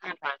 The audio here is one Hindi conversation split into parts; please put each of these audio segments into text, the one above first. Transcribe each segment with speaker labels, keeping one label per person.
Speaker 1: 看看。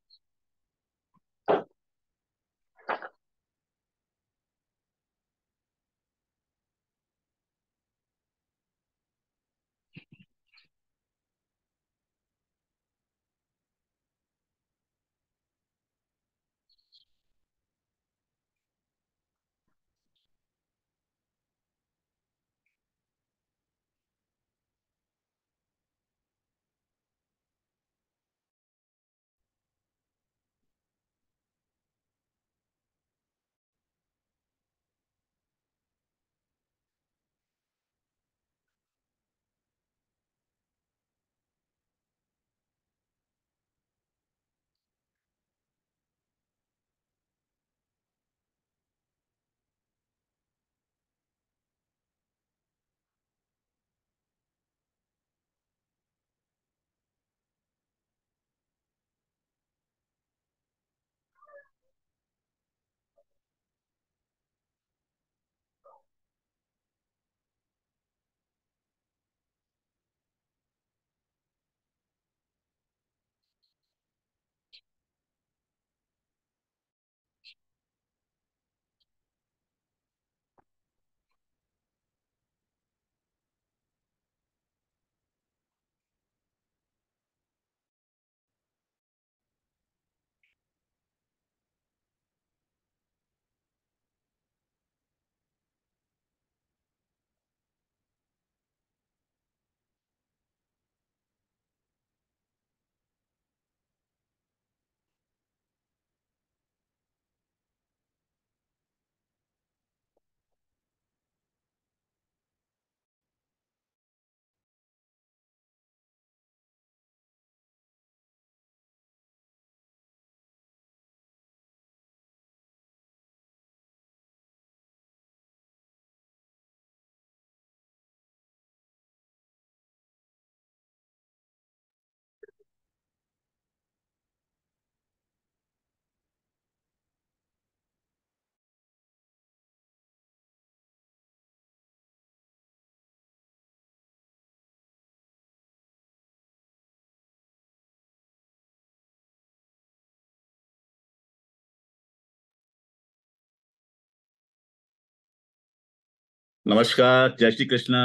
Speaker 1: नमस्कार
Speaker 2: जय श्री कृष्णा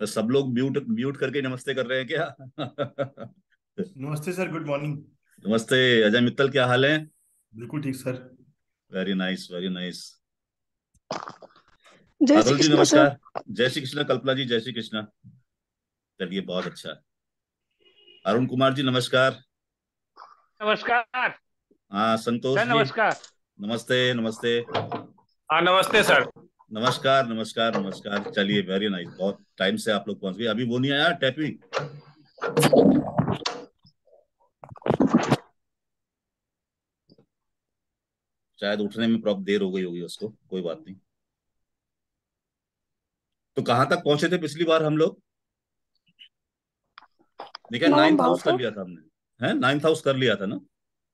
Speaker 2: तो सब लोग म्यूट म्यूट करके नमस्ते कर रहे हैं क्या नमस्ते सर गुड मॉर्निंग नमस्ते अजय मित्तल क्या हाल है बिल्कुल ठीक sir very nice very nice
Speaker 1: Arul ji नमस्कार
Speaker 2: जय श्री कृष्ण कल्पना जी जय श्री कृष्ण चलिए बहुत अच्छा अरुण कुमार जी नमस्कार
Speaker 1: नमस्कार
Speaker 2: हाँ संतोष नमस्कार नमस्ते नमस्ते हाँ नमस्ते सर नमस्कार नमस्कार नमस्कार चलिए वेरी नाइस बहुत टाइम से आप लोग पहुंच गए अभी वो नहीं आया टैपिंग शायद उठने में प्रॉप देर हो गई होगी उसको कोई बात नहीं तो कहाँ तक पहुंचे थे पिछली बार हम लोग देखिए नाइन्थ हाउस कर लिया था हमने है नाइन्थ हाउस कर लिया था ना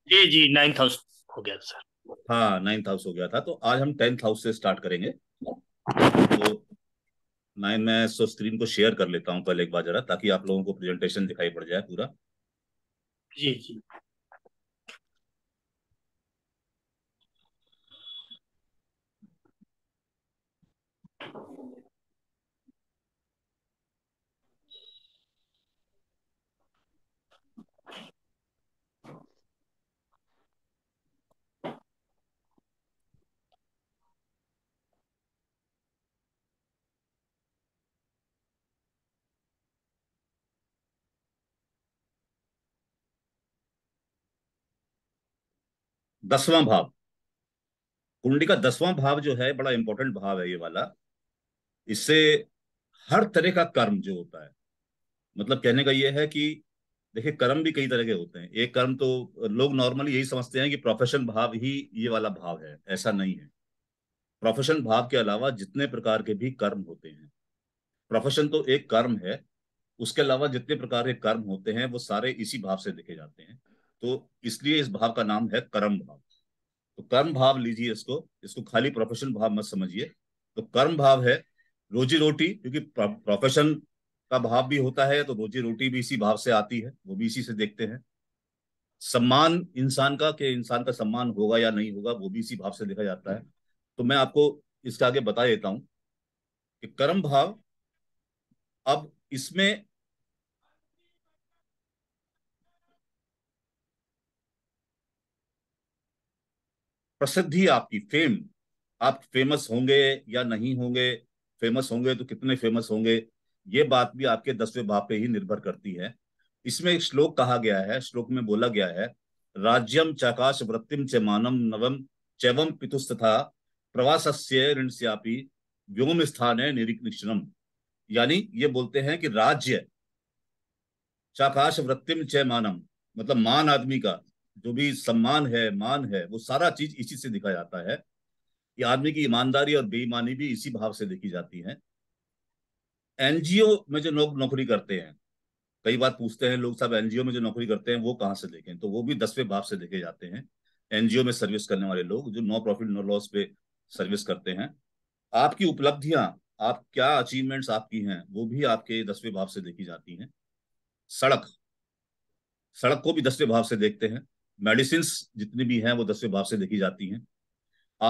Speaker 2: जी जी नाइन्थ हाउस हो गया सर हाँ नाइन्थ हाउस हो गया था तो आज हम टेंथ हाउस से स्टार्ट करेंगे तो नाइन मैं सो स्क्रीन को शेयर कर लेता हूँ पहले एक बार जरा ताकि आप लोगों को प्रेजेंटेशन दिखाई पड़ जाए पूरा जी जी दसवां भाव कुंडली का दसवां भाव जो है बड़ा इंपॉर्टेंट भाव है ये वाला इससे हर तरह का कर्म जो होता है मतलब कहने का यह है कि देखिए कर्म भी कई तरह के होते हैं एक कर्म तो लोग नॉर्मली यही समझते हैं कि प्रोफेशन भाव ही ये वाला भाव है ऐसा नहीं है प्रोफेशन भाव के अलावा जितने प्रकार के भी कर्म होते हैं प्रोफेशन तो एक कर्म है उसके अलावा जितने प्रकार के कर्म होते हैं वो सारे इसी भाव से देखे जाते हैं तो इसलिए इस भाव का नाम है कर्म भाव तो कर्म भाव लीजिए इसको इसको खाली प्रोफेशन भाव मत समझिए तो कर्म भाव है रोजी रोटी क्योंकि प्रोफेशन का भाव भी होता है तो रोजी रोटी भी इसी भाव से आती है वो भी इसी से देखते हैं सम्मान इंसान का कि इंसान का सम्मान होगा या नहीं होगा वो भी इसी भाव से देखा जाता है तो मैं आपको इसका आगे बता देता हूं कि कर्म भाव अब इसमें प्रसिद्धि आपकी फेम आप फेमस होंगे या नहीं होंगे फेमस होंगे तो कितने फेमस होंगे ये बात भी आपके दसवें भाव पे ही निर्भर करती है इसमें एक श्लोक कहा गया है श्लोक में बोला गया है राज्यम चाकाश वृत्तिम च मानम नवम चवम पितुस्तथा प्रवासस्य ऋण श्यापी व्योम स्थान है निरीक्षणम यानी ये बोलते हैं कि राज्य चाकाश वृत्तिम च मानम मतलब मान आदमी का जो भी सम्मान है मान है वो सारा चीज इसी से दिखा जाता है कि आदमी की ईमानदारी और बेईमानी भी इसी भाव से देखी जाती है एनजीओ में जो लोग नौकरी करते हैं कई बार पूछते हैं लोग साहब एनजीओ में जो नौकरी करते हैं वो कहाँ से देखें तो वो भी दसवें भाव से देखे जाते हैं एनजीओ में सर्विस करने वाले लोग जो नो प्रॉफिट नो लॉस पे सर्विस करते हैं आपकी उपलब्धियां आप क्या अचीवमेंट्स आपकी हैं वो भी आपके दसवें भाव से देखी जाती हैं सड़क सड़क को भी दसवें भाव से देखते हैं मेडिसिन जितनी भी हैं वो दसवें भाव से देखी जाती हैं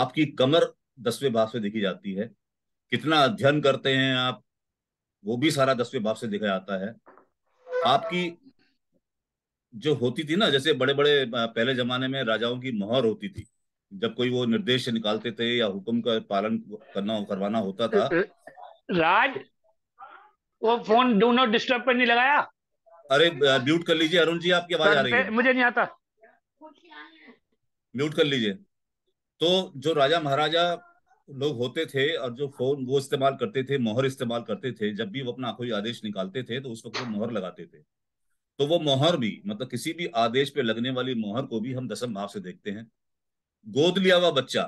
Speaker 2: आपकी कमर दसवें भाव से देखी जाती है कितना अध्ययन करते हैं आप वो भी सारा दसवें भाव से देखा जाता है आपकी जो होती थी ना जैसे बड़े बड़े पहले जमाने में राजाओं की मोहर होती थी जब कोई वो निर्देश निकालते थे या हुक्म का पालन करना करवाना होता था राज वो फोन डू नॉट डिस्टर्ब पर नहीं लगाया अरे म्यूट कर लीजिए अरुण जी आपकी आवाज आ रही है मुझे नहीं आता म्यूट कर लीजिए तो जो राजा महाराजा लोग होते थे और जो फोन वो इस्तेमाल करते थे मोहर इस्तेमाल करते थे जब भी वो अपना कोई आदेश निकालते थे तो उस वक्त वो मोहर लगाते थे तो वो मोहर भी मतलब किसी भी आदेश पे लगने वाली मोहर को भी हम दसम भाव से देखते हैं गोद लिया हुआ बच्चा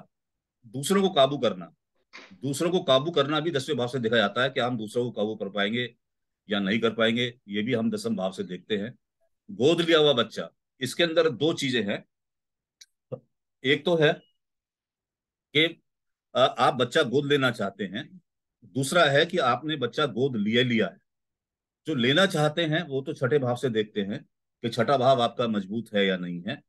Speaker 2: दूसरों को काबू करना दूसरों को काबू करना भी दसवें भाव से देखा जाता है कि हम दूसरों को काबू कर पाएंगे या नहीं कर पाएंगे ये भी हम दसम भाव से देखते हैं गोद लिया हुआ बच्चा इसके अंदर दो चीजें हैं एक तो है कि आप बच्चा गोद लेना चाहते हैं दूसरा है कि आपने बच्चा गोद लिए लिया है जो लेना चाहते हैं वो तो छठे भाव से देखते हैं कि छठा भाव आपका मजबूत है या नहीं है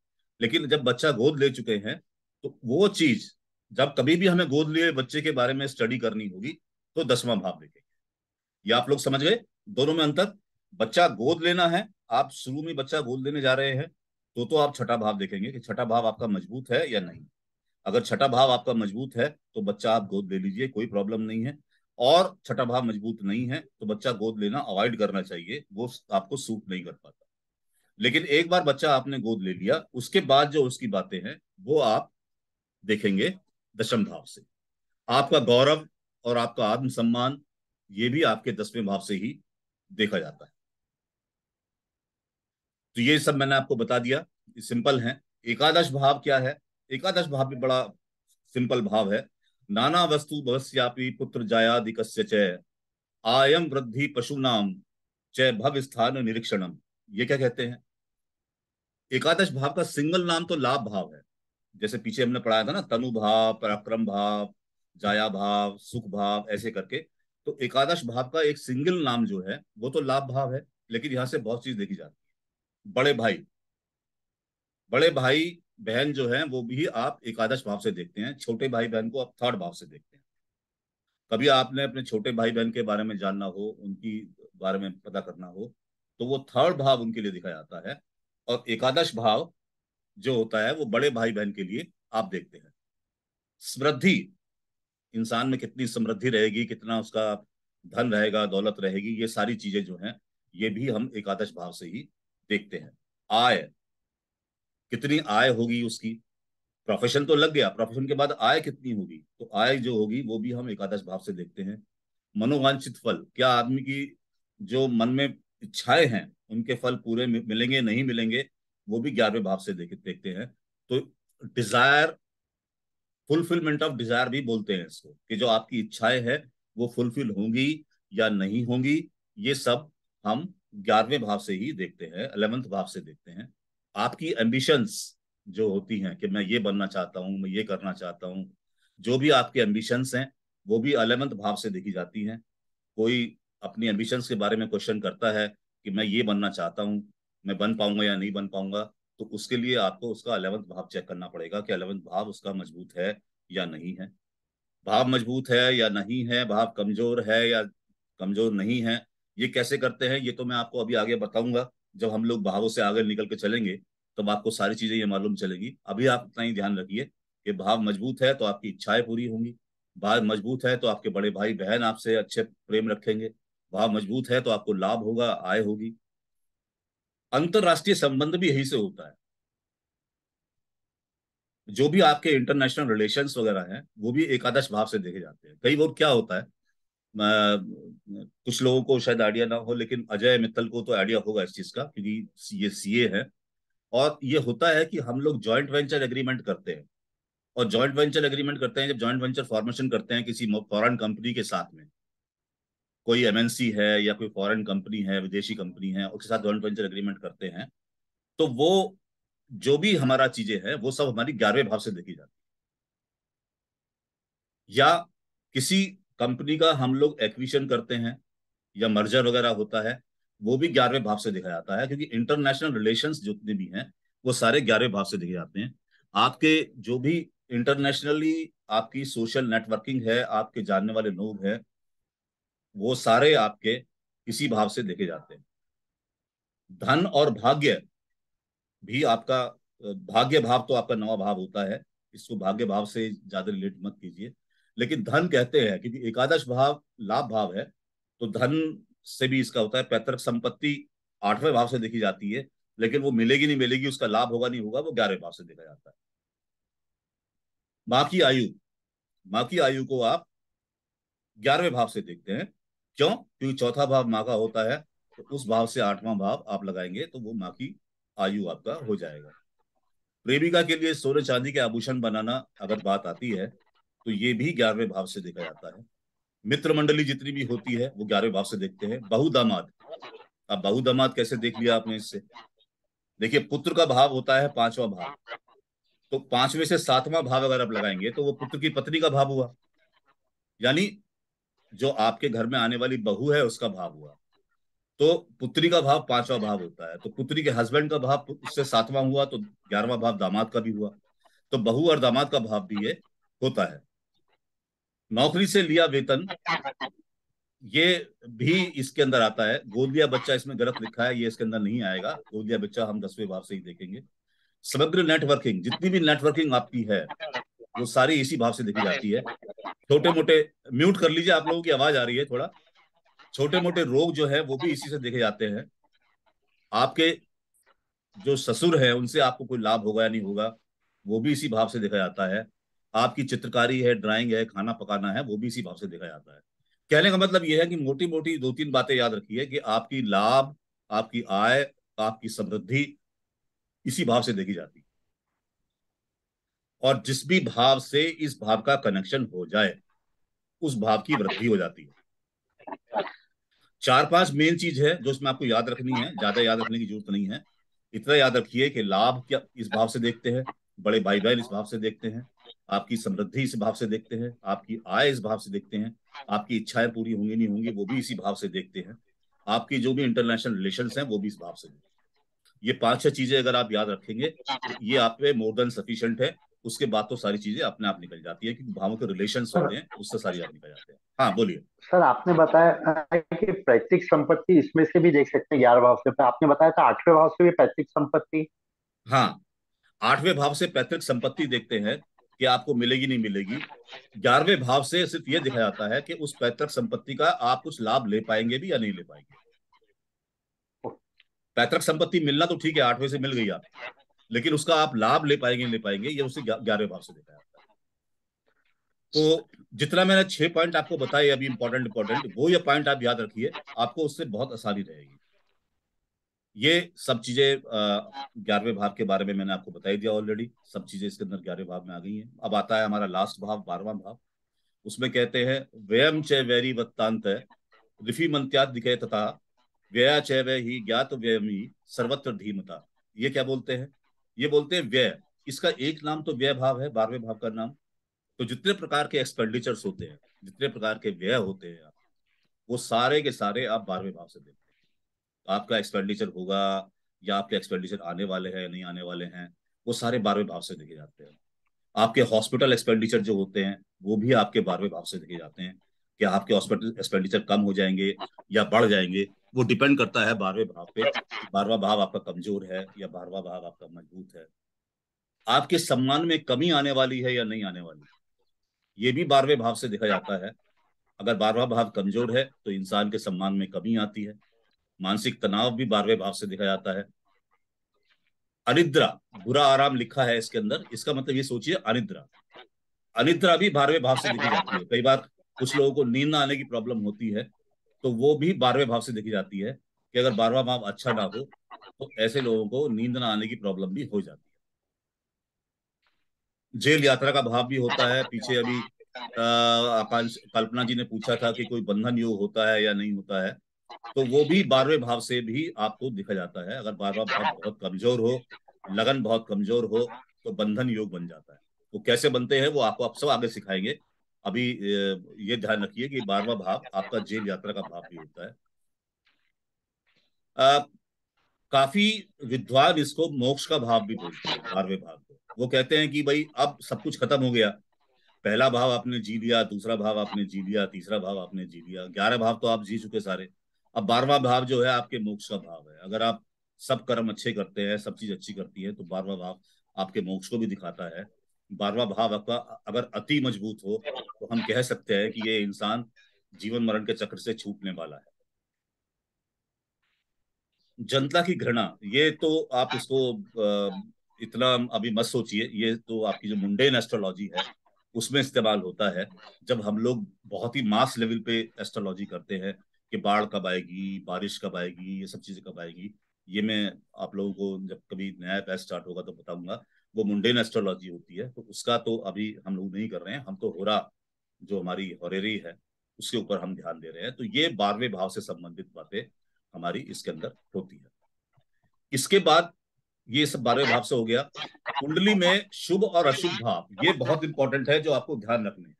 Speaker 2: लेकिन जब बच्चा गोद ले चुके हैं तो वो चीज जब कभी भी हमें गोद लिए बच्चे के बारे में स्टडी करनी होगी तो दसवां भाव देखेंगे ये आप लोग समझ गए दोनों में अंतर बच्चा गोद लेना है आप शुरू में बच्चा गोद लेने जा रहे हैं तो तो आप छठा भाव देखेंगे कि छठा भाव आपका मजबूत है या नहीं अगर छठा भाव आपका मजबूत है तो बच्चा आप गोद ले लीजिए कोई प्रॉब्लम नहीं है और छठा भाव मजबूत नहीं है तो बच्चा गोद लेना अवॉइड करना चाहिए वो आपको सूट नहीं कर पाता लेकिन एक बार बच्चा आपने गोद ले लिया उसके बाद जो उसकी बातें हैं वो आप देखेंगे दशम भाव से आपका गौरव और आपका आत्मसम्मान ये भी आपके दसवें भाव से ही देखा जाता है तो ये सब मैंने आपको बता दिया सिंपल है एकादश भाव क्या है एकादश भाव भी बड़ा सिंपल भाव है नाना वस्तु भवस्यापी पुत्र जायादि कस्य च आयम वृद्धि पशु नाम चय भव स्थान निरीक्षणम ये क्या कहते हैं एकादश भाव का सिंगल नाम तो लाभ भाव है जैसे पीछे हमने पढ़ाया था ना तनु भाव पराक्रम भाव जाया भाव सुख भाव ऐसे करके तो एकादश भाव का एक सिंगल नाम जो है वो तो लाभ भाव है लेकिन यहाँ से बहुत चीज देखी जाती है बड़े भाई बड़े भाई बहन जो है वो भी आप एकादश भाव से देखते हैं छोटे भाई बहन को आप थर्ड भाव से देखते हैं कभी आपने अपने छोटे भाई बहन के बारे में जानना हो उनकी बारे में पता करना हो तो वो थर्ड भाव उनके लिए दिखाया जाता है और एकादश भाव जो होता है वो बड़े भाई बहन के लिए आप देखते हैं समृद्धि इंसान में कितनी समृद्धि रहेगी कितना उसका धन रहेगा दौलत रहेगी ये सारी चीजें जो हैं ये भी हम एकादश भाव से ही देखते हैं आय कितनी आय होगी उसकी प्रोफेशन तो लग गया प्रोफेशन के बाद आय कितनी होगी तो आय जो होगी वो भी हम एकादश भाव से देखते हैं मनोवांछित फल क्या आदमी की जो मन में इच्छाएं हैं उनके फल पूरे मिलेंगे नहीं मिलेंगे वो भी ग्यारहवें भाव से देख देखते हैं तो डिजायर फुलफिलमेंट ऑफ डिजायर भी बोलते हैं इसको कि जो आपकी इच्छाएं हैं वो फुलफिल होंगी या नहीं होंगी ये सब हम ग्यारहवें भाव से ही देखते हैं अलेवेंथ भाव से देखते हैं आपकी एम्बिशंस जो होती हैं कि मैं ये बनना चाहता हूँ मैं ये करना चाहता हूँ जो भी आपके एम्बिशंस हैं वो भी अलेवेंथ भाव से देखी जाती हैं कोई अपनी एम्बिशंस के बारे में क्वेश्चन करता है कि मैं ये बनना चाहता हूँ मैं बन पाऊंगा या नहीं बन पाऊंगा तो उसके लिए आपको उसका अलेवंथ भाव चेक करना पड़ेगा कि अलेवंथ भाव उसका मजबूत है या नहीं है भाव मजबूत है या नहीं है भाव कमजोर है या कमजोर नहीं है ये कैसे करते हैं ये तो मैं आपको अभी आगे बताऊंगा जब हम लोग भावों से आगे निकल के चलेंगे तब आपको सारी चीजें ये मालूम चलेगी अभी आप इतना ही ध्यान रखिए कि भाव मजबूत है तो आपकी इच्छाएं पूरी होंगी भाव मजबूत है तो आपके बड़े भाई बहन आपसे अच्छे प्रेम रखेंगे भाव मजबूत है तो आपको लाभ होगा आय होगी अंतरराष्ट्रीय संबंध भी यही से होता है जो भी आपके इंटरनेशनल रिलेशन वगैरह हैं वो भी एकादश भाव से देखे जाते हैं कई बार क्या होता है कुछ लोगों को शायद आइडिया ना हो लेकिन अजय मित्तल को तो आइडिया होगा इस चीज का क्योंकि ये सीए है और ये होता है कि हम लोग जॉइंट वेंचर एग्रीमेंट करते हैं और जॉइंट वेंचर एग्रीमेंट करते हैं जब जॉइंट वेंचर फॉर्मेशन करते हैं किसी फॉरेन कंपनी के साथ में कोई एमएनसी है या कोई फॉरेन कंपनी है विदेशी कंपनी है उसके साथ जॉइंट वेंचर एग्रीमेंट करते हैं तो वो जो भी हमारा चीजें हैं वो सब हमारी ग्यारहवें भाव से देखी जाती है या किसी कंपनी का हम लोग एक्विशन करते हैं या मर्जर वगैरह होता है वो भी ग्यारहवें भाव से देखा जाता है क्योंकि इंटरनेशनल रिलेशन जितने भी हैं वो सारे ग्यारहवें भाव से देखे जाते हैं आपके जो भी इंटरनेशनली आपकी सोशल नेटवर्किंग है आपके जानने वाले लोग हैं वो सारे आपके इसी भाव से देखे जाते हैं धन और भाग्य भी आपका भाग्य भाव तो आपका नवा भाव होता है इसको भाग्य भाव से ज्यादा रिलेट मत कीजिए लेकिन धन कहते हैं क्योंकि एकादश भाव लाभ भाव है तो धन से भी इसका होता है पैतृक संपत्ति आठवें भाव से देखी जाती है लेकिन वो मिलेगी नहीं मिलेगी उसका लाभ होगा नहीं होगा वो ग्यारहवें भाव से देखा जाता है मां की आयु मां की आयु को आप ग्यारहवें भाव से देखते हैं क्यों क्योंकि चौथा भाव मां का होता है तो उस भाव से आठवां भाव आप लगाएंगे तो वो मां की आयु आपका हो जाएगा प्रेमिका के लिए सोने चांदी के आभूषण बनाना अगर बात आती है तो ये भी ग्यारहवें भाव से देखा जाता है मित्र मंडली जितनी भी होती है वो ग्यारहवें भाव से देखते हैं बहुदामाद अब बहुदामाद कैसे देख लिया आपने इससे देखिए पुत्र का भाव होता है पांचवा भाव तो पांचवें से सातवां भाव अगर आप लगाएंगे तो वो पुत्र की पत्नी का भाव हुआ यानी जो आपके घर में आने वाली बहू है उसका भाव हुआ तो पुत्री का भाव पांचवा भाव होता है तो पुत्री के हस्बैंड का भाव उससे सातवां हुआ तो ग्यारहवा भाव दामाद का भी हुआ तो बहू और दामाद का भाव भी ये होता है नौकरी से लिया वेतन ये भी इसके अंदर आता है गोदिया बच्चा इसमें गलत लिखा है ये इसके अंदर नहीं आएगा गोदिया बच्चा हम दसवें भाव से ही देखेंगे समग्र नेटवर्किंग जितनी भी नेटवर्किंग आपकी है वो सारी इसी भाव से देखी जाती है
Speaker 1: छोटे
Speaker 2: मोटे म्यूट कर लीजिए आप लोगों की आवाज आ रही है थोड़ा छोटे मोटे रोग जो है वो भी इसी से देखे जाते हैं आपके जो ससुर है उनसे आपको कोई लाभ होगा या नहीं होगा वो भी इसी भाव से देखा जाता है आपकी चित्रकारी है ड्राइंग है खाना पकाना है वो भी इसी भाव से देखा जाता है कहने का मतलब यह है कि मोटी मोटी दो तीन बातें याद रखिए कि आपकी लाभ आपकी आय आपकी समृद्धि इसी भाव से देखी जाती है और जिस भी भाव से इस भाव का कनेक्शन हो जाए उस भाव की वृद्धि हो जाती है चार पांच मेन चीज है जो इसमें आपको याद रखनी है ज्यादा याद रखने की जरूरत नहीं है इतना याद रखिए कि लाभ क्या इस भाव से देखते हैं बड़े भाई बहन इस भाव से देखते हैं आपकी समृद्धि इस भाव से देखते हैं आपकी आय इस भाव से देखते हैं आपकी इच्छाएं पूरी होंगी नहीं होंगी वो भी इसी भाव से देखते हैं आपकी जो भी इंटरनेशनल रिलेशन है वो भी इस भाव से देखते हैं ये पांच छह चीजें अगर आप याद रखेंगे ये आप पे मोर देन सफिशियंट है उसके बाद तो सारी चीजें अपने आप निकल जाती है क्योंकि भावों के रिलेशन होते हैं उससे सारी आप निकल जाते हैं हाँ बोलिए
Speaker 1: सर आपने बताया कि पैतृक संपत्ति इसमें से भी देख सकते हैं ग्यारह भाव से आपने बताया था आठवें भाव से भी पैतृक संपत्ति
Speaker 2: हाँ आठवें भाव से पैतृक संपत्ति देखते हैं कि आपको मिलेगी नहीं मिलेगी ग्यारहवें भाव से सिर्फ ये दिखा जाता है कि उस पैतृक संपत्ति का आप कुछ लाभ ले पाएंगे भी या नहीं ले पाएंगे पैतृक संपत्ति मिलना तो ठीक है आठवें से मिल गई आप लेकिन उसका आप लाभ ले पाएंगे ले पाएंगे ये उसे ग्यारहवें भाव से दिखाया जाता है तो जितना मैंने छह पॉइंट आपको बताए अभी इंपॉर्टेंट इंपॉर्टेंट वो ये पॉइंट आप याद रखिए आपको उससे बहुत आसानी रहेगी ये सब चीजें ग्यारहवें भाव के बारे में मैंने आपको बताई दिया ऑलरेडी सब चीजें इसके अंदर ग्यारहवें भाव में आ गई हैं अब आता है हमारा लास्ट भाव बारवा भाव उसमें कहते हैं व्ययम चय वैरी वत्तांत रिफी मंत्या दिखे तथा व्यय चय व्य ही ज्ञात व्ययमी सर्वत्र धीमता ये क्या बोलते हैं ये बोलते हैं व्यय इसका एक नाम तो व्यय भाव है बारहवें भाव का नाम तो जितने प्रकार के एक्सपेंडिचर्स होते हैं जितने प्रकार के व्यय होते हैं वो सारे के सारे आप बारहवें भाव से देते आपका एक्सपेंडिचर होगा या आपके एक्सपेंडिचर आने वाले हैं या नहीं आने वाले हैं वो सारे बारहवें भाव से देखे जाते हैं आपके हॉस्पिटल एक्सपेंडिचर जो होते हैं वो भी आपके बारहवें भाव से देखे जाते हैं कि आपके हॉस्पिटल एक्सपेंडिचर कम हो जाएंगे या बढ़ जाएंगे वो डिपेंड करता है बारहवें भाव पे बारहवा भाव आपका कमजोर है या बारहवा भाव आपका मजबूत है आपके सम्मान में कमी आने वाली है या नहीं आने वाली ये भी बारहवें भाव से देखा जाता है अगर बारहवा भाव कमजोर है तो इंसान के सम्मान में कमी आती है मानसिक तनाव भी बारहवें भाव से देखा जाता है अनिद्रा बुरा आराम लिखा है इसके अंदर इसका मतलब ये सोचिए अनिद्रा अनिद्रा भी बारहवें भाव से देखी जाती है कई बार कुछ लोगों को नींद आने की प्रॉब्लम होती है तो वो भी बारहवें भाव से देखी जाती है कि अगर बारहवा भाव अच्छा ना हो तो ऐसे लोगों को नींद ना आने की प्रॉब्लम भी हो जाती है जेल यात्रा का भाव भी होता है पीछे अभी कल्पना जी ने पूछा था कि कोई बंधन योग होता है या नहीं होता है तो वो भी बारहवें भाव से भी आपको दिखा जाता है अगर बारहवा भाव बहुत कमजोर हो लगन बहुत कमजोर हो तो बंधन योग बन जाता है तो कैसे बनते हैं वो आपको आप सब आगे सिखाएंगे अभी ये ध्यान रखिए कि बारहवा भाव आपका जेल यात्रा का भाव भी होता है आ, काफी विद्वान इसको मोक्ष का भाव भी बोलते हैं बारहवें भाव को वो कहते हैं कि भाई अब सब कुछ खत्म हो गया पहला भाव आपने जी लिया दूसरा भाव आपने जी लिया तीसरा भाव आपने जी लिया ग्यारह भाव तो आप जी चुके सारे अब बारवा भाव जो है आपके मोक्ष का भाव है अगर आप सब कर्म अच्छे करते हैं सब चीज अच्छी करती है तो बारवा भाव आपके मोक्ष को भी दिखाता है बारहवा भाव आपका अगर अति मजबूत हो तो हम कह सकते हैं कि ये इंसान जीवन मरण के चक्र से छूटने वाला है जनता की घृणा ये तो आप इसको इतना अभी मत सोचिए ये तो आपकी जो मुंडेन एस्ट्रोलॉजी है उसमें इस्तेमाल होता है जब हम लोग बहुत ही मास लेवल पे एस्ट्रोलॉजी करते हैं कि बाढ़ कब आएगी बारिश कब आएगी ये सब चीज़ें कब आएगी ये मैं आप लोगों को जब कभी नया बैच स्टार्ट होगा तो बताऊंगा वो मुंडेन एस्ट्रोलॉजी होती है तो उसका तो अभी हम लोग नहीं कर रहे हैं हम तो होरा जो हमारी हरेरी है उसके ऊपर हम ध्यान दे रहे हैं तो ये बारहवें भाव से संबंधित बातें हमारी इसके अंदर होती है इसके बाद ये सब बारहवें भाव से हो गया कुंडली में शुभ और अशुभ भाव ये बहुत इंपॉर्टेंट है जो आपको ध्यान रखने हैं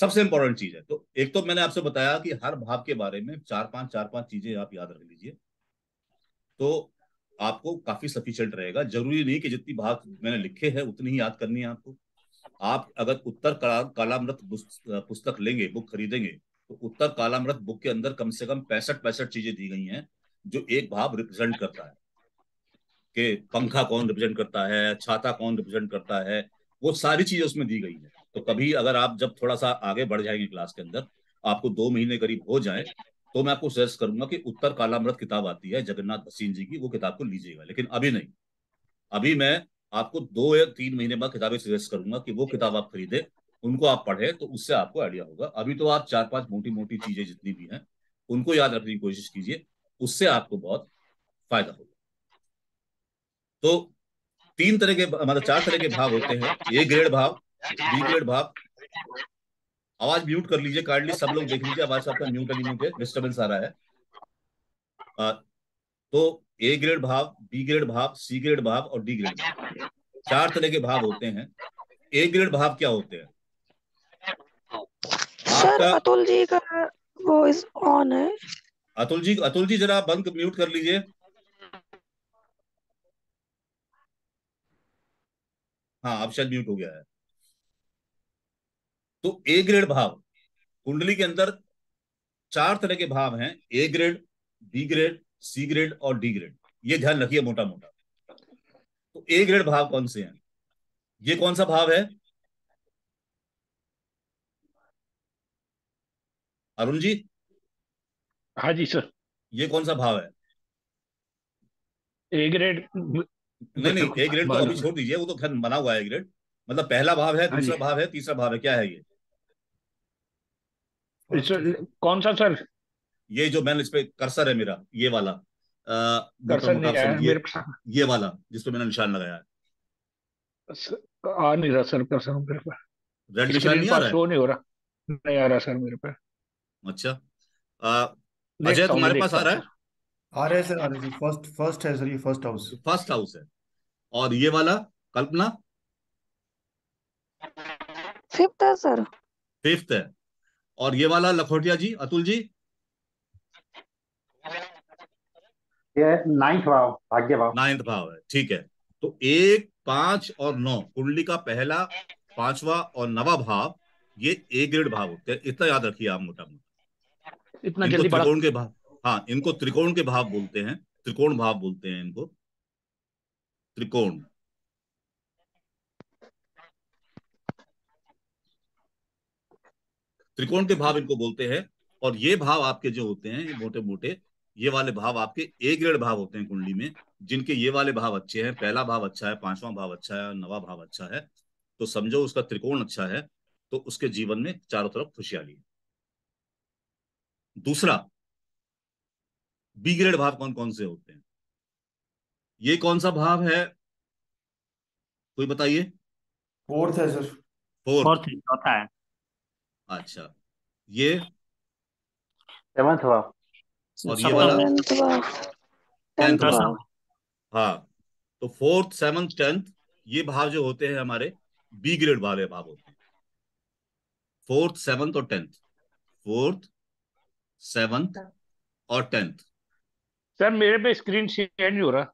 Speaker 2: सबसे इंपॉर्टेंट चीज है तो एक तो मैंने आपसे बताया कि हर भाव के बारे में चार पांच चार पांच चीजें आप याद रख लीजिए तो आपको काफी सफिशियंट रहेगा जरूरी नहीं कि जितनी भाग मैंने लिखे हैं उतनी ही याद करनी है आपको आप अगर उत्तर काला कालामृत पुस्तक लेंगे बुक खरीदेंगे तो उत्तर कालामृत बुक के अंदर कम से कम पैंसठ पैंसठ चीजें दी गई हैं जो एक भाव रिप्रेजेंट करता है कि पंखा कौन रिप्रेजेंट करता है छाता कौन रिप्रेजेंट करता है वो सारी चीजें उसमें दी गई है तो कभी अगर आप जब थोड़ा सा आगे बढ़ जाएंगे क्लास के अंदर आपको दो महीने करीब हो जाए तो मैं आपको सजेस्ट करूंगा कि उत्तर कालामृत किताब आती है जगन्नाथ भसीन जी की वो किताब को लीजिएगा लेकिन अभी नहीं अभी मैं आपको दो या तीन महीने बाद किताबें सजेस्ट करूंगा कि वो किताब आप खरीदे उनको आप पढ़े तो उससे आपको आइडिया होगा अभी तो आप चार पांच मोटी मोटी चीजें जितनी भी हैं उनको याद रखने की कोशिश कीजिए उससे आपको बहुत फायदा होगा तो तीन तरह के मतलब चार तरह के भाव होते हैं ए ग्रेड भाव डीग्रेड भाव आवाज म्यूट कर लीजिए कार्डली सब लोग देख लीजिए आवाज आपका म्यूट है म्यूट है डिस्टर्बेंस आ रहा है आ, तो ए ग्रेड भाव बी ग्रेड भाव सी ग्रेड भाव और डी ग्रेड भाव चार तरह के भाव होते हैं ए ग्रेड भाव क्या होते हैं सर अतुल जी
Speaker 3: का वॉइस ऑन
Speaker 2: है अतुल जी अतुल जी जरा बंद म्यूट कर लीजिए हाँ अब शायद म्यूट हो गया है तो ए ग्रेड भाव कुंडली के अंदर चार तरह के भाव हैं A grade B grade C grade और डी ग्रेड ये ध्यान रखिए मोटा मोटा तो ए ग्रेड भाव कौन से हैं ये कौन सा भाव है अरुण जी हाँ जी सर ये कौन सा भाव है ए ग्रेड नहीं नहीं ए ग्रेड तो अभी छोड़ दीजिए वो तो खैर बना हुआ है ग्रेड मतलब पहला भाव है हाँ दूसरा भाव है तीसरा भाव है क्या है ये कौन सा सर ये जो मैंने इस पे कर्सर है मेरा ये वाला आ, नहीं है ये, ये वाला पे मैंने निशान लगाया है
Speaker 1: आ नहीं रहा सर कर्सर मेरे पे
Speaker 2: रेड निशान नहीं आ रहा शो
Speaker 1: नहीं हो रहा नहीं आ रहा सर मेरे पे
Speaker 2: अच्छा अजय तुम्हारे पास आ रहा है आ सर आ फर्स्ट फर्स्ट है सर ये फर्स्ट हाउस फर्स्ट हाउस है और ये वाला कल्पना फिफ्थ है सर फिफ्थ है और ये वाला लखोटिया जी अतुल जी नाइन्थ भाव भाग्य भाव नाइन्थ भाव है ठीक है तो एक पांच और नौ कुंडली का पहला पांचवा और नवा भाव ये ए ग्रेड भाव होते हैं इतना याद रखिए आप मोटा मोटा इतना त्रिकोण के भाव हाँ इनको त्रिकोण के भाव बोलते हैं त्रिकोण भाव बोलते हैं इनको त्रिकोण त्रिकोण के भाव इनको बोलते हैं और ये भाव आपके जो होते हैं ये मोटे मोटे ये वाले भाव आपके ए ग्रेड भाव होते हैं कुंडली में जिनके ये वाले भाव अच्छे हैं पहला भाव अच्छा है पांचवा भाव अच्छा है नवा भाव अच्छा है तो समझो उसका त्रिकोण अच्छा है तो उसके जीवन में चारों तरफ खुशहाली है दूसरा बी ग्रेड भाव कौन कौन से होते हैं ये कौन सा भाव है कोई बताइए फोर्थ है सर फोर्थ चौथा है अच्छा ये और ये वाला हाँ तो फोर्थ सेवंथ टेंथ ये भाव जो होते हैं हमारे बी ग्रेड वाले भाव होते हैं फोर्थ सेवंथ और टेंथ फोर्थ सेवंथ और टेंथ सर मेरे पे स्क्रीन शेयर नहीं हो रहा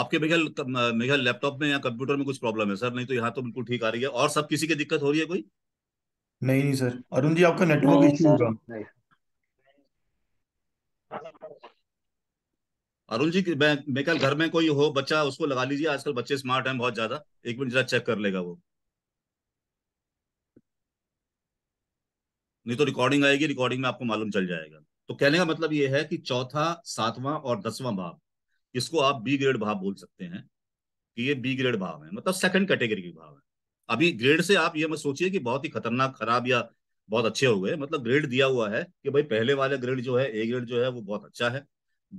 Speaker 2: आपके मेघल मेघल लैपटॉप में या कंप्यूटर में कुछ प्रॉब्लम है सर नहीं तो यहाँ तो बिल्कुल ठीक आ रही है और सब किसी की दिक्कत हो रही है कोई
Speaker 1: नहीं नहीं सर अरुण जी आपका नेटवर्क नहीं इश्यू सर होगा
Speaker 2: नहीं अरुण जी मैं मैं कल घर में कोई हो बच्चा उसको लगा लीजिए आजकल बच्चे स्मार्ट हैं बहुत ज्यादा एक मिनट जरा चेक कर लेगा वो नहीं तो रिकॉर्डिंग आएगी रिकॉर्डिंग में आपको मालूम चल जाएगा तो कहने का मतलब ये है कि चौथा सातवां और दसवां भाव इसको आप बी ग्रेड भाव बोल सकते हैं कि ये बी ग्रेड भाव है मतलब सेकंड कैटेगरी के भाव है अभी ग्रेड से आप ये मत सोचिए कि बहुत ही खतरनाक खराब या बहुत अच्छे हो गए मतलब ग्रेड दिया हुआ है कि भाई पहले वाला ग्रेड जो है ए ग्रेड जो है वो बहुत अच्छा है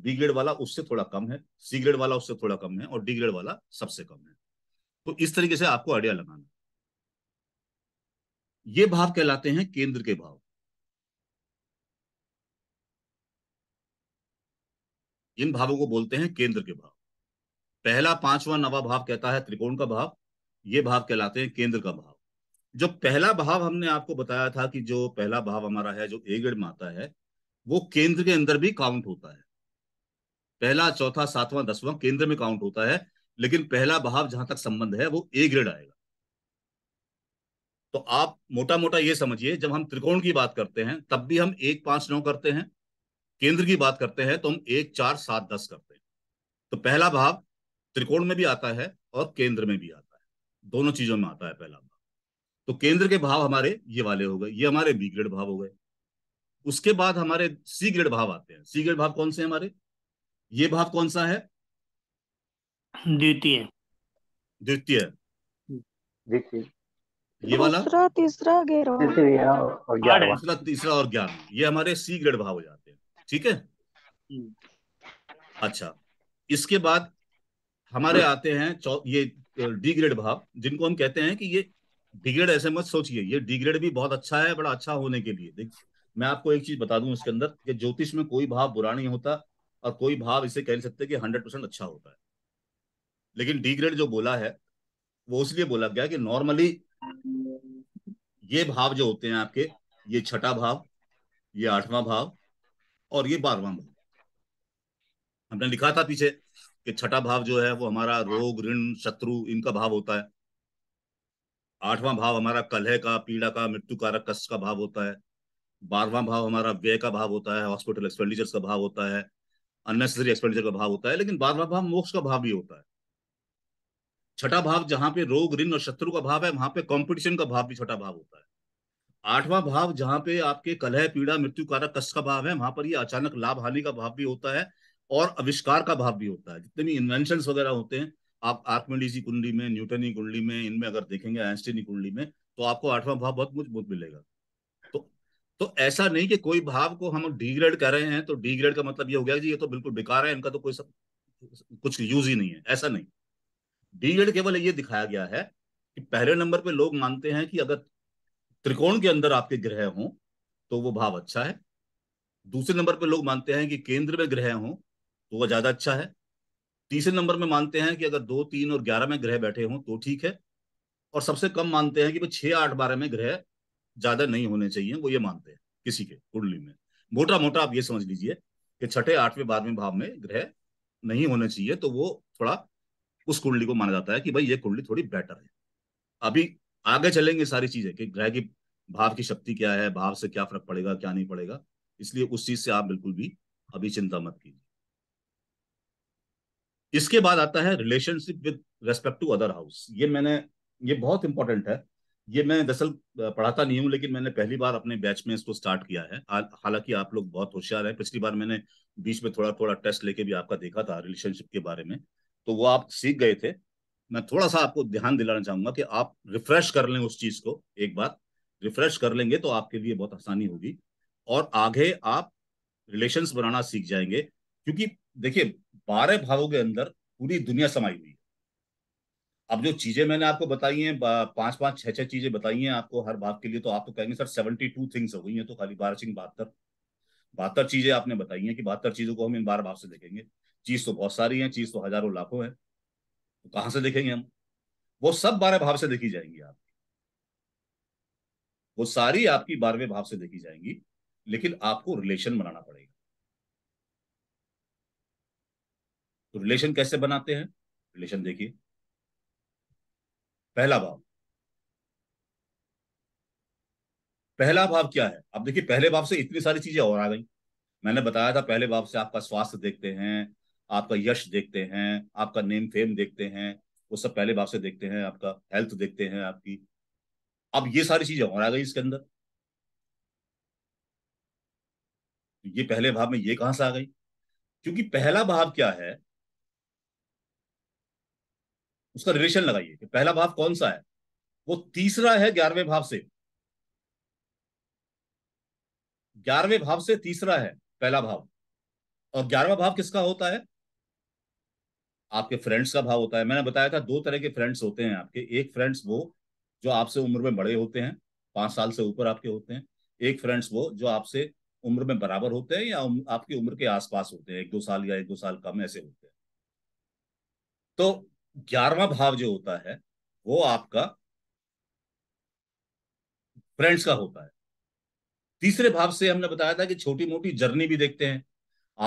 Speaker 2: बी ग्रेड वाला उससे थोड़ा कम है सी ग्रेड वाला उससे थोड़ा कम है और डी ग्रेड वाला सबसे कम है तो इस तरीके से आपको आइडिया लगाना ये भाव कहलाते हैं केंद्र के भाव इन भावों को बोलते हैं केंद्र के भाव पहला पांचवा नवा भाव कहता है त्रिकोण का भाव ये भाव कहलाते हैं केंद्र का भाव जो पहला भाव हमने आपको बताया था कि जो पहला भाव हमारा है जो एगढ़ में आता है वो केंद्र के अंदर भी काउंट होता है पहला चौथा सातवां दसवां केंद्र में काउंट होता है लेकिन पहला भाव जहां तक संबंध है वो ए ग्रेड आएगा तो आप मोटा मोटा ये समझिए जब हम त्रिकोण की बात करते हैं तब भी हम एक पांच नौ करते हैं केंद्र की बात करते हैं तो हम एक चार सात दस करते हैं तो पहला भाव त्रिकोण में भी आता है और केंद्र में भी आता है दोनों चीजों में आता है पहला भाव तो केंद्र के भाव हमारे ये वाले हो गए ये हमारे बी ग्रेड भाव हो गए उसके बाद हमारे सी ग्रेड भाव आते हैं सी ग्रेड भाव कौन से हमारे ये भाव कौन सा है द्वितीय द्वितीय ये वाला
Speaker 3: दूसरा तीसरा
Speaker 2: तीसरा और ज्ञान ये हमारे सी ग्रेड भाव हो जाते हैं ठीक है हम्म। अच्छा इसके बाद हमारे आते हैं ये डिग्रेड भाव जिनको हम कहते हैं कि ये डिग्रेड ऐसे मत सोचिए ये डिग्रेड भी बहुत अच्छा है बड़ा अच्छा होने के लिए देखिए मैं आपको एक चीज बता दूं इसके अंदर कि ज्योतिष में कोई भाव बुरा नहीं होता और कोई भाव इसे कह सकते कि हंड्रेड परसेंट अच्छा होता है लेकिन डिग्रेड जो बोला है वो इसलिए बोला गया कि नॉर्मली ये भाव जो होते हैं आपके ये छठा भाव ये आठवां भाव और ये बारहवां भाव हमने लिखा था पीछे कि छठा भाव जो है वो हमारा हाँ। रोग ऋण शत्रु इनका भाव होता है आठवां भाव हमारा कलह का पीड़ा का मृत्यु कारक कष्ट का भाव होता है बारहवां भाव हमारा व्यय का भाव होता है हॉस्पिटल एक्सपेंडिचर का भाव होता है अननेसेसरी एक्सपेंडिचर का भाव होता है लेकिन बारहवां भाव मोक्ष का भाव भी होता है छठा भाव जहां पे रोग ऋण और शत्रु का भाव है वहां पे कंपटीशन का भाव भी छठा भाव होता है आठवां भाव जहां पे आपके कलह पीड़ा मृत्यु कारक कष्ट का भाव है वहां पर ये अचानक लाभ हानि का भाव भी होता है और अविष्कार का भाव भी होता है जितने भी इन्वेंशन वगैरह होते हैं आप आर्कमेडिस कुंडली में न्यूटनी कुंडली में इनमें अगर देखेंगे आइंस्टीनी कुंडली में तो आपको आठवां भाव बहुत मजबूत मिलेगा तो तो ऐसा नहीं कि कोई भाव को हम डिग्रेड कर रहे हैं तो डिग्रेड का मतलब ये हो गया कि ये तो बिल्कुल बेकार है इनका तो कोई सब कुछ यूज ही नहीं है ऐसा नहीं डिग्रेड केवल ये दिखाया गया है कि पहले नंबर पे लोग मानते हैं कि अगर त्रिकोण के अंदर आपके ग्रह हों तो वो भाव अच्छा है दूसरे नंबर पे लोग मानते हैं कि केंद्र में ग्रह हों वह ज्यादा अच्छा है तीसरे नंबर में मानते हैं कि अगर दो तीन और ग्यारह में ग्रह बैठे हों तो ठीक है और सबसे कम मानते हैं कि भाई छह आठ बारह में ग्रह ज्यादा नहीं होने चाहिए वो ये मानते हैं किसी के कुंडली में मोटा मोटा आप ये समझ लीजिए कि छठे आठवें बारहवें भाव में ग्रह नहीं होने चाहिए तो वो थोड़ा उस कुंडली को माना जाता है कि भाई ये कुंडली थोड़ी बेटर है अभी आगे चलेंगे सारी चीजें कि ग्रह की भाव की शक्ति क्या है भाव से क्या फर्क पड़ेगा क्या नहीं पड़ेगा इसलिए उस चीज से आप बिल्कुल भी अभी चिंता मत कीजिए इसके बाद आता है relationship with respect to other house ये मैंने ये बहुत इंपॉर्टेंट है ये मैं दरअसल पढ़ाता नहीं हूँ लेकिन मैंने पहली बार अपने बैच में इसको स्टार्ट किया है हालांकि आप लोग बहुत होशियार हैं पिछली बार मैंने बीच में थोड़ा थोड़ा टेस्ट लेके भी आपका देखा था रिलेशनशिप के बारे में तो वो आप सीख गए थे मैं थोड़ा सा आपको ध्यान दिलाना चाहूंगा कि आप रिफ्रेश कर लें उस चीज को एक बार रिफ्रेश कर लेंगे तो आपके लिए बहुत आसानी होगी और आगे आप रिलेशंस बनाना सीख जाएंगे क्योंकि देखिए बारह भावों के अंदर पूरी दुनिया समाई हुई है अब जो चीजें मैंने आपको बताई हैं पांच पांच छह छह चीजें बताई हैं आपको हर भाग के लिए तो आप तो कहेंगे सर सेवेंटी टू थिंग्स हो गई हैं तो खाली बारह सिंह बहत्तर बहत्तर चीजें आपने बताई हैं कि बहत्तर चीजों को हम इन बारह भाव से देखेंगे चीज तो बहुत सारी है चीज तो हजारों लाखों है तो कहां से देखेंगे हम वो सब बारह भाव से देखी जाएंगी आप वो सारी आपकी बारहवें भाव से देखी जाएंगी लेकिन आपको रिलेशन बनाना पड़ेगा तो रिलेशन कैसे बनाते हैं रिलेशन देखिए पहला भाव पहला भाव क्या है अब देखिए पहले भाव से इतनी सारी चीजें और आ गई मैंने बताया था पहले भाव से आपका स्वास्थ्य देखते हैं आपका यश देखते हैं आपका नेम फेम देखते हैं वो सब पहले भाव से देखते हैं आपका हेल्थ देखते हैं आपकी अब ये सारी चीजें और आ गई इसके अंदर ये पहले भाव में ये कहां से आ गई क्योंकि पहला भाव क्या है उसका रिलेशन लगाइए कि पहला भाव कौन सा है वो तीसरा है ग्यारहवें भाव से ग्यारहवें भाव से तीसरा है पहला भाव और ग्यारहवा भाव किसका होता है आपके फ्रेंड्स का भाव होता है मैंने बताया था दो तरह के फ्रेंड्स होते हैं आपके एक फ्रेंड्स वो जो आपसे उम्र में बड़े होते हैं पांच साल से ऊपर आपके होते हैं एक फ्रेंड्स वो जो आपसे उम्र में बराबर होते हैं या आपकी उम्र के आसपास होते हैं एक दो साल या एक दो साल कम ऐसे होते हैं तो ग्यारहवा भाव जो होता है वो आपका फ्रेंड्स का होता है तीसरे भाव से हमने बताया था कि छोटी मोटी जर्नी भी देखते हैं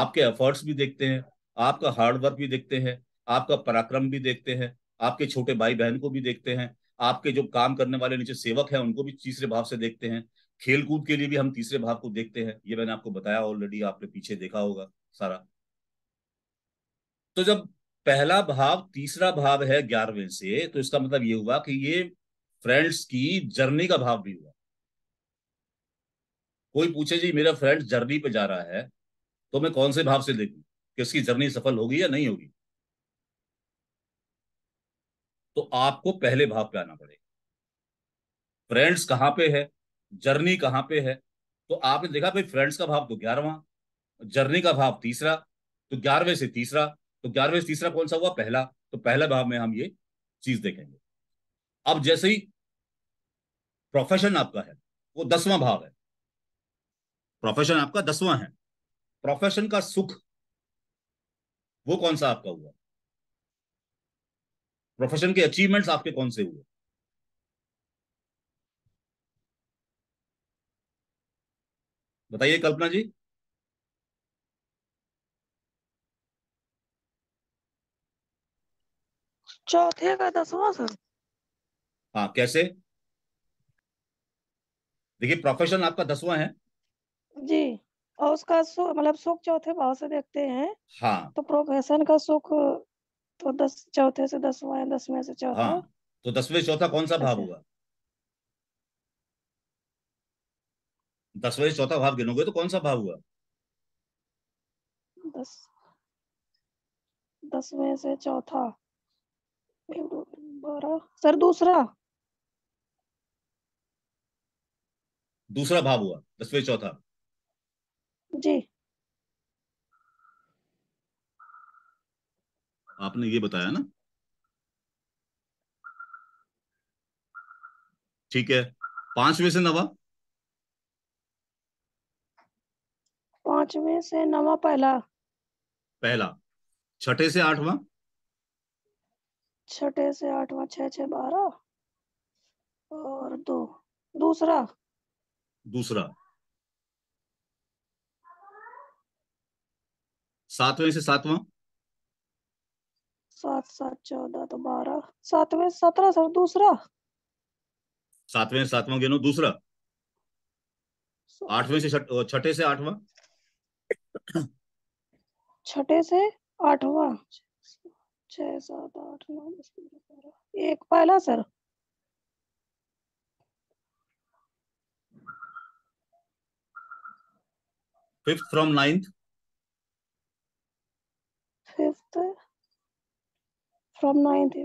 Speaker 2: आपके एफर्ट्स भी देखते हैं आपका हार्डवर्क भी देखते हैं आपका पराक्रम भी देखते हैं आपके छोटे भाई बहन को भी देखते हैं आपके जो काम करने वाले नीचे सेवक हैं उनको भी तीसरे भाव से देखते हैं खेलकूद के लिए भी हम तीसरे भाव को देखते हैं ये मैंने आपको बताया ऑलरेडी आपने पीछे देखा होगा सारा तो जब पहला भाव तीसरा भाव है ग्यारहवें से तो इसका मतलब ये हुआ कि ये फ्रेंड्स की जर्नी का भाव भी हुआ कोई पूछे जी मेरा फ्रेंड जर्नी पे जा रहा है तो मैं कौन से भाव से देखूं कि उसकी जर्नी सफल होगी या नहीं होगी तो आपको पहले भाव पे आना पड़ेगा फ्रेंड्स कहां पे है जर्नी कहां पे है तो आपने देखा भाई फ्रेंड्स का भाव तो ग्यारहवा जर्नी का भाव तीसरा तो ग्यारहवें से तीसरा तो ग्यारहवें तीसरा कौन सा हुआ पहला तो पहले भाव में हम ये चीज देखेंगे अब जैसे ही प्रोफेशन आपका है वो दसवां भाव है प्रोफेशन आपका दसवां है प्रोफेशन का सुख वो कौन सा आपका हुआ प्रोफेशन के अचीवमेंट्स आपके कौन से हुए बताइए कल्पना जी
Speaker 3: चौथे का दसवां सर
Speaker 2: हाँ कैसे देखिए प्रोफेशन आपका दसवां है
Speaker 3: जी और उसका मतलब सुख चौथे भाव से देखते हैं हाँ तो प्रोफेशन का सुख तो दस चौथे से दसवा है दसवें से चौथा
Speaker 2: हाँ तो दसवें चौथा कौन सा भाव अच्छा। हुआ दसवें चौथा भाव गिनोगे तो कौन सा भाव हुआ
Speaker 3: दस दसवें से चौथा बारह सर दूसरा
Speaker 2: दूसरा भाव हुआ दसवें चौथा जी आपने ये बताया ना ठीक है पांचवे से नवा
Speaker 3: पांचवे से नवा
Speaker 2: पहला पहला छठे से आठवां
Speaker 3: छठे से आठवां छह छह बारह
Speaker 2: और दो दूसरा दूसरा सातवें से सातवां
Speaker 3: सात सात चौदह तो बारह सातवें सत्रह सर दूसरा
Speaker 2: सातवें सातवां गिनो दूसरा आठवें से छठे से आठवां
Speaker 3: छठे से आठवां छः सात आठ नौ दस बारह एक पहला sir
Speaker 2: fifth from ninth
Speaker 3: fifth from ninth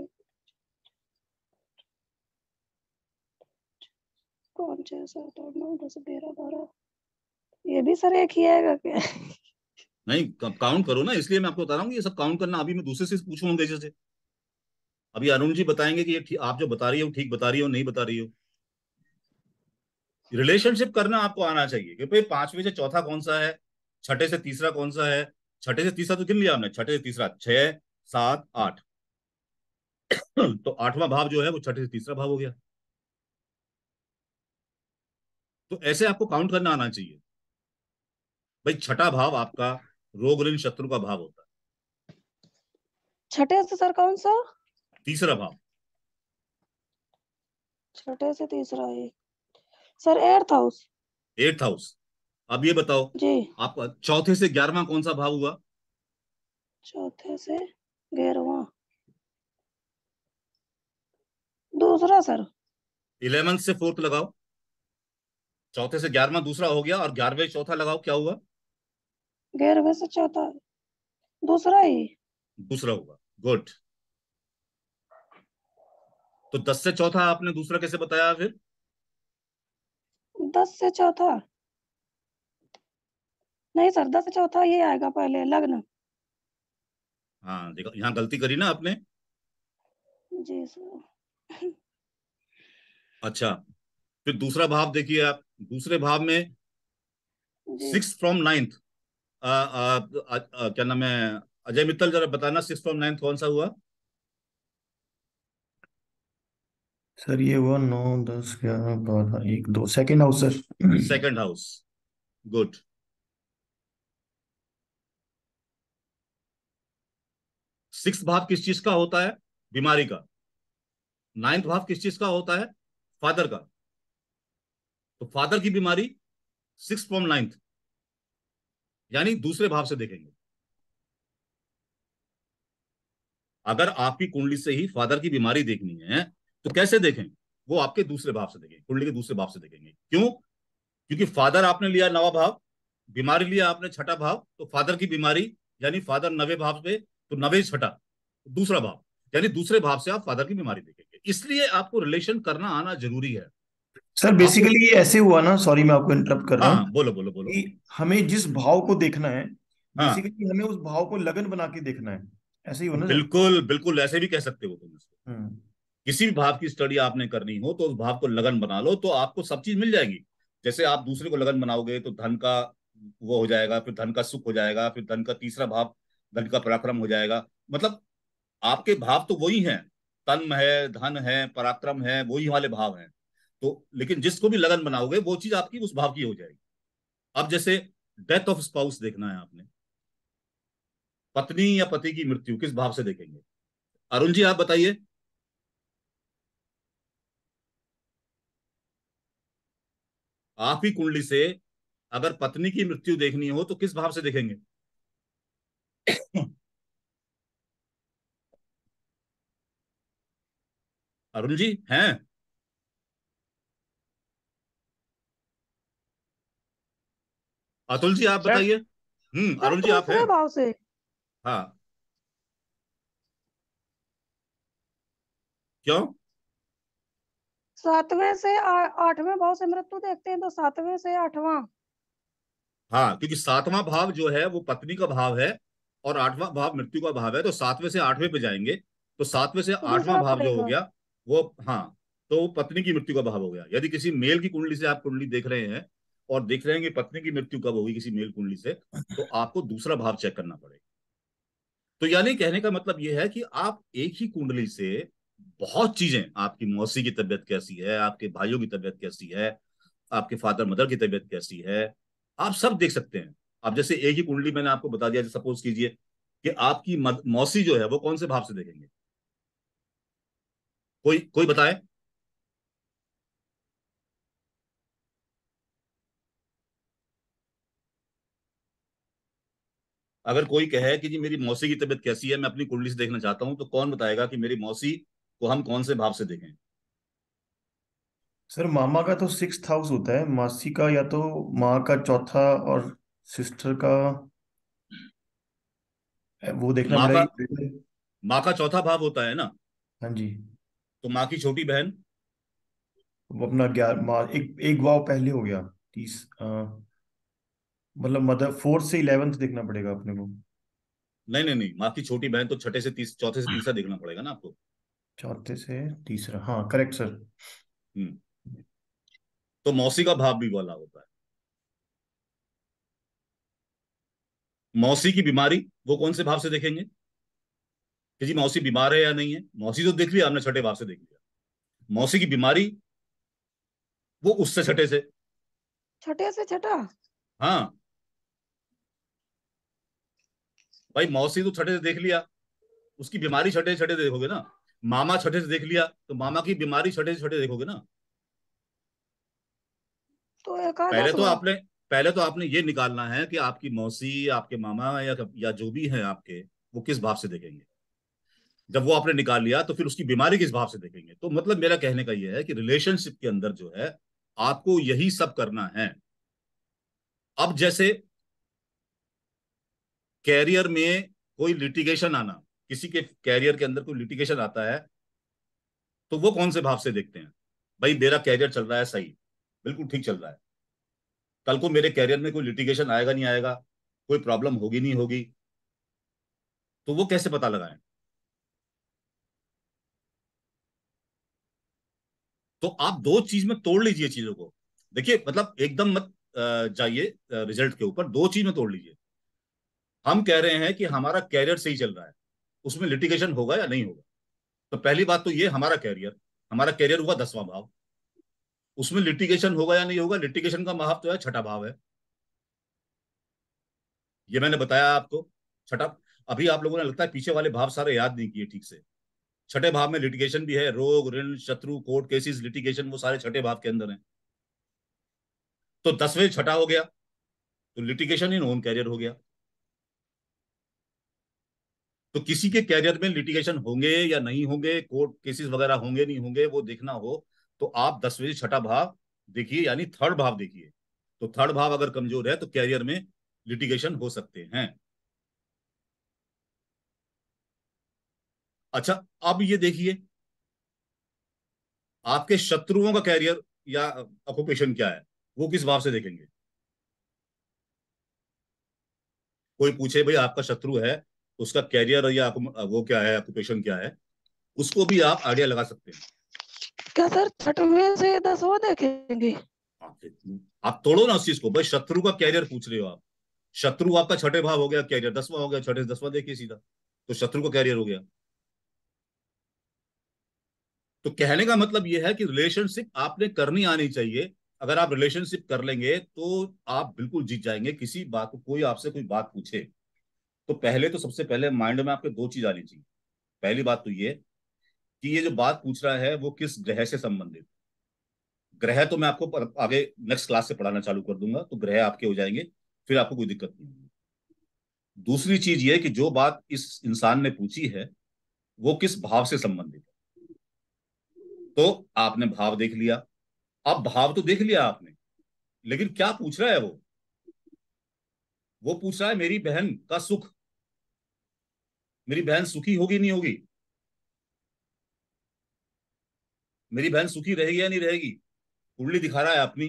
Speaker 3: कौन छह सात आठ नौ दस ग्यारह बारह ये भी सर एक ही आएगा
Speaker 2: क्या नहीं काउंट करो ना इसलिए मैं आपको बता रहा हूँ ये सब काउंट करना अभी मैं दूसरे से पूछूंगा जैसे अभी अरुण जी बताएंगे कि ये आप जो बता रही हो ठीक बता रही हो नहीं बता रही हो रिलेशनशिप करना आपको आना चाहिए कि भाई पांचवे से चौथा कौन सा है छठे से तीसरा कौन सा है छठे से तीसरा तो गिन लिया आपने छठे से तीसरा छह सात आठ तो आठवां भाव जो है वो छठे से तीसरा भाव हो गया तो ऐसे आपको काउंट करना आना चाहिए भाई छठा भाव आपका रोग ऋण शत्रु का भाव होता है
Speaker 3: छठे से सर कौन सा तीसरा भाव छठे से तीसरा
Speaker 2: ये sir eighth house eighth house अब ये बताओ जी आप चौथे से ग्यारहवा कौन सा भाव हुआ
Speaker 3: चौथे से ग्यारहवा दूसरा सर
Speaker 2: इलेवेंथ से फोर्थ लगाओ चौथे से ग्यारहवा दूसरा हो गया और ग्यारहवें चौथा लगाओ क्या हुआ
Speaker 3: गैर वह सच्चा होता दूसरा ही
Speaker 2: दूसरा होगा गुड तो दस से चौथा आपने दूसरा कैसे बताया फिर
Speaker 3: दस से चौथा नहीं सर दस से चौथा ये आएगा पहले लग्न
Speaker 2: हाँ देखो यहाँ गलती करी ना आपने जी सर अच्छा फिर दूसरा भाव देखिए आप दूसरे भाव में सिक्स फ्रॉम नाइन्थ क्या नाम है अजय मित्तल जरा बताना सिक्स फ्रॉम नाइन्थ कौन सा हुआ
Speaker 1: सर ये हुआ नौ दस ग्यारह बारह एक दो second house sir
Speaker 2: second house good six भाव किस चीज का होता है बीमारी का नाइन्थ भाव किस चीज का होता है फादर का तो फादर की बीमारी सिक्स फ्रॉम नाइन्थ यानी दूसरे भाव से देखेंगे अगर आपकी कुंडली से ही फादर की बीमारी देखनी है तो कैसे देखें वो आपके दूसरे भाव से देखेंगे कुंडली के दूसरे भाव से देखेंगे क्यों क्योंकि फादर आपने लिया नवा भाव बीमारी लिया आपने छठा भाव तो फादर की बीमारी यानी फादर नवे भाव पे तो नवे छठा दूसरा भाव यानी दूसरे भाव से आप फादर की बीमारी देखेंगे इसलिए आपको रिलेशन करना आना जरूरी है सर बेसिकली ये ऐसे
Speaker 1: हुआ ना सॉरी मैं आपको इंटरप्ट कर रहा हाँ, हूँ
Speaker 2: बोलो बोलो बोलो कि हमें जिस भाव
Speaker 1: को देखना है बेसिकली
Speaker 2: हाँ। हमें उस भाव को लगन बना के देखना है ऐसे ही होना बिल्कुल बिल्कुल ऐसे भी कह सकते हो तुम हम्म। किसी भी भाव की स्टडी आपने करनी हो तो उस भाव को लगन बना लो तो आपको सब चीज मिल जाएगी जैसे आप दूसरे को लगन बनाओगे तो धन का वो हो जाएगा फिर धन का सुख हो जाएगा फिर धन का तीसरा भाव धन का पराक्रम हो जाएगा मतलब आपके भाव तो वही हैं तन्म है धन है पराक्रम है वही वाले भाव हैं तो लेकिन जिसको भी लगन बनाओगे वो चीज आपकी उस भाव की हो जाएगी अब जैसे डेथ ऑफ स्पाउस देखना है आपने पत्नी या पति की मृत्यु किस भाव से देखेंगे अरुण जी आप बताइए आप ही कुंडली से अगर पत्नी की मृत्यु देखनी हो तो किस भाव से देखेंगे अरुण जी हैं अतुल जी आप बताइए हम्म अरुण जी आप हैं भाव से हाँ क्यों
Speaker 3: सातवें से आठवें भाव से मृत्यु देखते हैं तो सातवें से आठवां
Speaker 2: हाँ क्योंकि सातवां भाव जो है वो पत्नी का भाव है और आठवां भाव मृत्यु का भाव है तो सातवें से आठवें पे जाएंगे तो सातवें से तो आठवां भाव जो हो गया वो हाँ तो वो पत्नी की मृत्यु का भाव हो गया यदि किसी मेल की कुंडली से आप कुंडली देख रहे हैं और देख रहे हैं कि पत्नी की मृत्यु कब होगी किसी मेल कुंडली से तो आपको दूसरा भाव चेक करना पड़ेगा तो यानी कहने का मतलब यह है कि आप एक ही कुंडली से बहुत चीजें आपकी मौसी की तबियत कैसी है आपके भाइयों की तबियत कैसी है आपके फादर मदर की तबियत कैसी है आप सब देख सकते हैं आप जैसे एक ही कुंडली मैंने आपको बता दिया सपोज कीजिए कि आपकी मौसी जो है वो कौन से भाव से देखेंगे कोई कोई बताए अगर कोई कहे कि जी मेरी मौसी की तबीयत कैसी है मैं अपनी कुंडली से देखना चाहता हूं तो कौन बताएगा कि मेरी मौसी को हम कौन से भाव से देखें सर
Speaker 1: मामा का तो सिक्स हाउस होता है मासी का या तो माँ का चौथा और सिस्टर का वो देखना माँ
Speaker 2: का मा का चौथा भाव होता है ना हाँ जी तो माँ की छोटी बहन
Speaker 1: वो अपना ग्यारह एक एक भाव पहले हो गया तीस आ, मतलब मदर फोर्थ से इलेवेंथ देखना पड़ेगा अपने को
Speaker 2: नहीं नहीं नहीं माँ की छोटी बहन तो छठे से तीस चौथे से तीसरा देखना पड़ेगा ना आपको
Speaker 1: चौथे से तीसरा हाँ करेक्ट हम्म। सर
Speaker 2: तो मौसी का भाव भी वाला होता है मौसी की बीमारी वो कौन से भाव से देखेंगे कि जी मौसी बीमार है या नहीं है मौसी तो देख लिया आपने छठे भाव से देख लिया मौसी की बीमारी वो उससे छठे से
Speaker 3: छठे से छठा
Speaker 2: हाँ भाई मौसी तो छठे से देख लिया उसकी बीमारी छठे छठे देखोगे ना मामा छठे से देख लिया तो मामा की बीमारी छठे से छठे देखोगे ना
Speaker 3: तो पहले तो आपने
Speaker 2: पहले तो आपने ये निकालना है कि आपकी मौसी आपके मामा या या जो भी हैं आपके वो किस भाव से देखेंगे जब वो आपने निकाल लिया तो फिर उसकी बीमारी किस भाव से देखेंगे तो मतलब मेरा कहने का ये है कि रिलेशनशिप के अंदर जो है आपको यही सब करना है अब जैसे कैरियर में कोई लिटिगेशन आना किसी के कैरियर के अंदर कोई लिटिगेशन आता है तो वो कौन से भाव से देखते हैं भाई मेरा कैरियर चल रहा है सही बिल्कुल ठीक चल रहा है कल को मेरे कैरियर में कोई लिटिगेशन आएगा नहीं आएगा कोई प्रॉब्लम होगी नहीं होगी तो वो कैसे पता लगाएं तो आप दो चीज में तोड़ लीजिए चीजों को देखिए मतलब एकदम मत जाइए रिजल्ट के ऊपर दो चीज में तोड़ लीजिए हम कह रहे हैं कि हमारा कैरियर सही चल रहा है उसमें लिटिगेशन होगा या नहीं होगा तो पहली बात तो ये हमारा कैरियर हमारा कैरियर हुआ दसवां भाव उसमें लिटिगेशन होगा या नहीं होगा लिटिगेशन का महाव तो है छठा भाव है ये मैंने बताया आपको छठा अभी आप लोगों ने लगता है पीछे वाले भाव सारे याद नहीं किए ठीक से छठे भाव में लिटिगेशन भी है रोग ऋण शत्रु कोर्ट केसेस लिटिगेशन वो सारे छठे भाव के अंदर है तो दसवें छठा हो गया तो लिटिगेशन इन ओन कैरियर हो गया तो किसी के कैरियर में लिटिगेशन होंगे या नहीं होंगे कोर्ट केसेस वगैरह होंगे नहीं होंगे वो देखना हो तो आप बजे छठा भाव देखिए यानी थर्ड भाव देखिए तो थर्ड भाव अगर कमजोर है तो कैरियर में लिटिगेशन हो सकते हैं अच्छा अब ये देखिए आपके शत्रुओं का कैरियर या ऑक्यूपेशन क्या है वो किस भाव से देखेंगे कोई पूछे भाई आपका शत्रु है उसका कैरियर या वो क्या है ऑक्यूपेशन क्या है उसको भी आप आइडिया लगा सकते हैं
Speaker 3: क्या सर छठवें से दसवा देखेंगे
Speaker 2: आप तोड़ो ना उस चीज को भाई शत्रु का कैरियर पूछ रहे हो आप शत्रु आपका छठे भाव हो गया कैरियर दसवा हो गया छठे दसवा देखिए सीधा तो शत्रु का कैरियर हो गया तो कहने का मतलब यह है कि रिलेशनशिप आपने करनी आनी चाहिए अगर आप रिलेशनशिप कर लेंगे तो आप बिल्कुल जीत जाएंगे किसी बात को कोई आपसे कोई बात पूछे तो पहले तो सबसे पहले माइंड में आपके दो चीज आनी चाहिए पहली बात तो ये कि ये जो बात पूछ रहा है वो किस ग्रह से संबंधित ग्रह तो मैं आपको आगे नेक्स्ट क्लास से पढ़ाना चालू कर दूंगा तो ग्रह आपके हो जाएंगे फिर आपको कोई दिक्कत नहीं होगी दूसरी चीज ये कि जो बात इस इंसान ने पूछी है वो किस भाव से संबंधित है तो आपने भाव देख लिया अब भाव तो देख लिया आपने लेकिन क्या पूछ रहा है वो वो पूछ रहा है मेरी बहन का सुख मेरी बहन सुखी होगी नहीं होगी मेरी बहन सुखी रहेगी या नहीं रहेगी कुंडली दिखा रहा है अपनी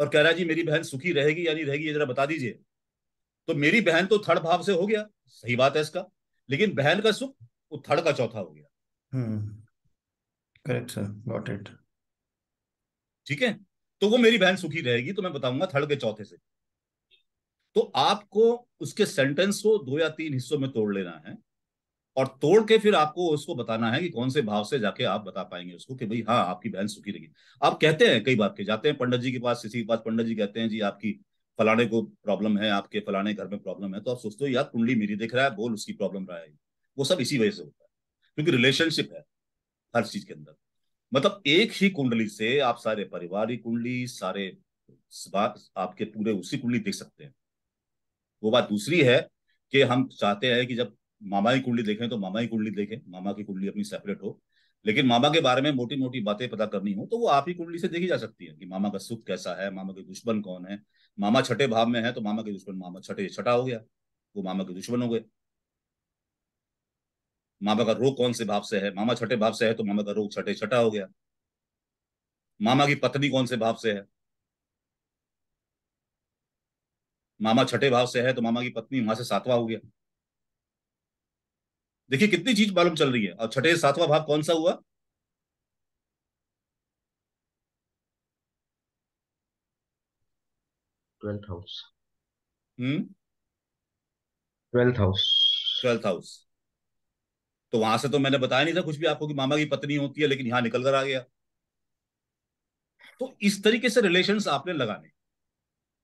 Speaker 2: और कह रहा है जी मेरी बहन सुखी रहेगी या नहीं रहेगी ये जरा बता दीजिए तो मेरी बहन तो थर्ड भाव से हो गया सही बात है इसका लेकिन बहन का सुख वो थर्ड का चौथा हो
Speaker 1: गया करेक्ट सर गॉट इट
Speaker 2: ठीक है तो वो मेरी बहन सुखी रहेगी तो मैं बताऊंगा थर्ड के चौथे से तो आपको उसके सेंटेंस को दो या तीन हिस्सों में तोड़ लेना है और तोड़ के फिर आपको उसको बताना है कि कौन से भाव से जाके आप बता पाएंगे उसको कि भाई हाँ आपकी बहन सुखी रहेगी आप कहते हैं कई बार के जाते हैं पंडित जी के पास किसी के पास पंडित जी कहते हैं जी आपकी फलाने को प्रॉब्लम है आपके फलाने घर में प्रॉब्लम है तो आप सोचते हो यार कुंडली मेरी दिख रहा है बोल उसकी प्रॉब्लम रहा है वो सब इसी वजह से होता है क्योंकि रिलेशनशिप है हर चीज के अंदर मतलब एक ही कुंडली से आप सारे परिवार की कुंडली सारे आपके पूरे उसी कुंडली देख सकते हैं वो बात दूसरी है कि हम चाहते हैं कि जब मामा की कुंडली देखें तो मामा की कुंडली देखें मामा की कुंडली अपनी सेपरेट हो लेकिन मामा के बारे में मोटी मोटी बातें पता करनी हो तो वो आप ही कुंडली से देखी जा सकती है कि मामा का सुख कैसा है मामा के दुश्मन कौन है मामा छठे भाव में है तो मामा के दुश्मन मामा छठे छठा हो गया वो मामा के दुश्मन हो गए मामा का रोग कौन से भाव से है मामा छठे भाव से है तो मामा का रोग छठे छठा हो गया मामा की पत्नी कौन से भाव से है मामा छठे भाव से है तो मामा की पत्नी वहां से सातवा हो गया देखिए कितनी चीज मालूम चल रही है और छठे सातवा भाव कौन सा हुआ twelfth house hmm twelfth house twelfth house तो वहां से तो मैंने बताया नहीं था कुछ भी आपको कि मामा की पत्नी होती है लेकिन यहाँ निकल कर आ गया तो इस तरीके से रिलेशन आपने लगाने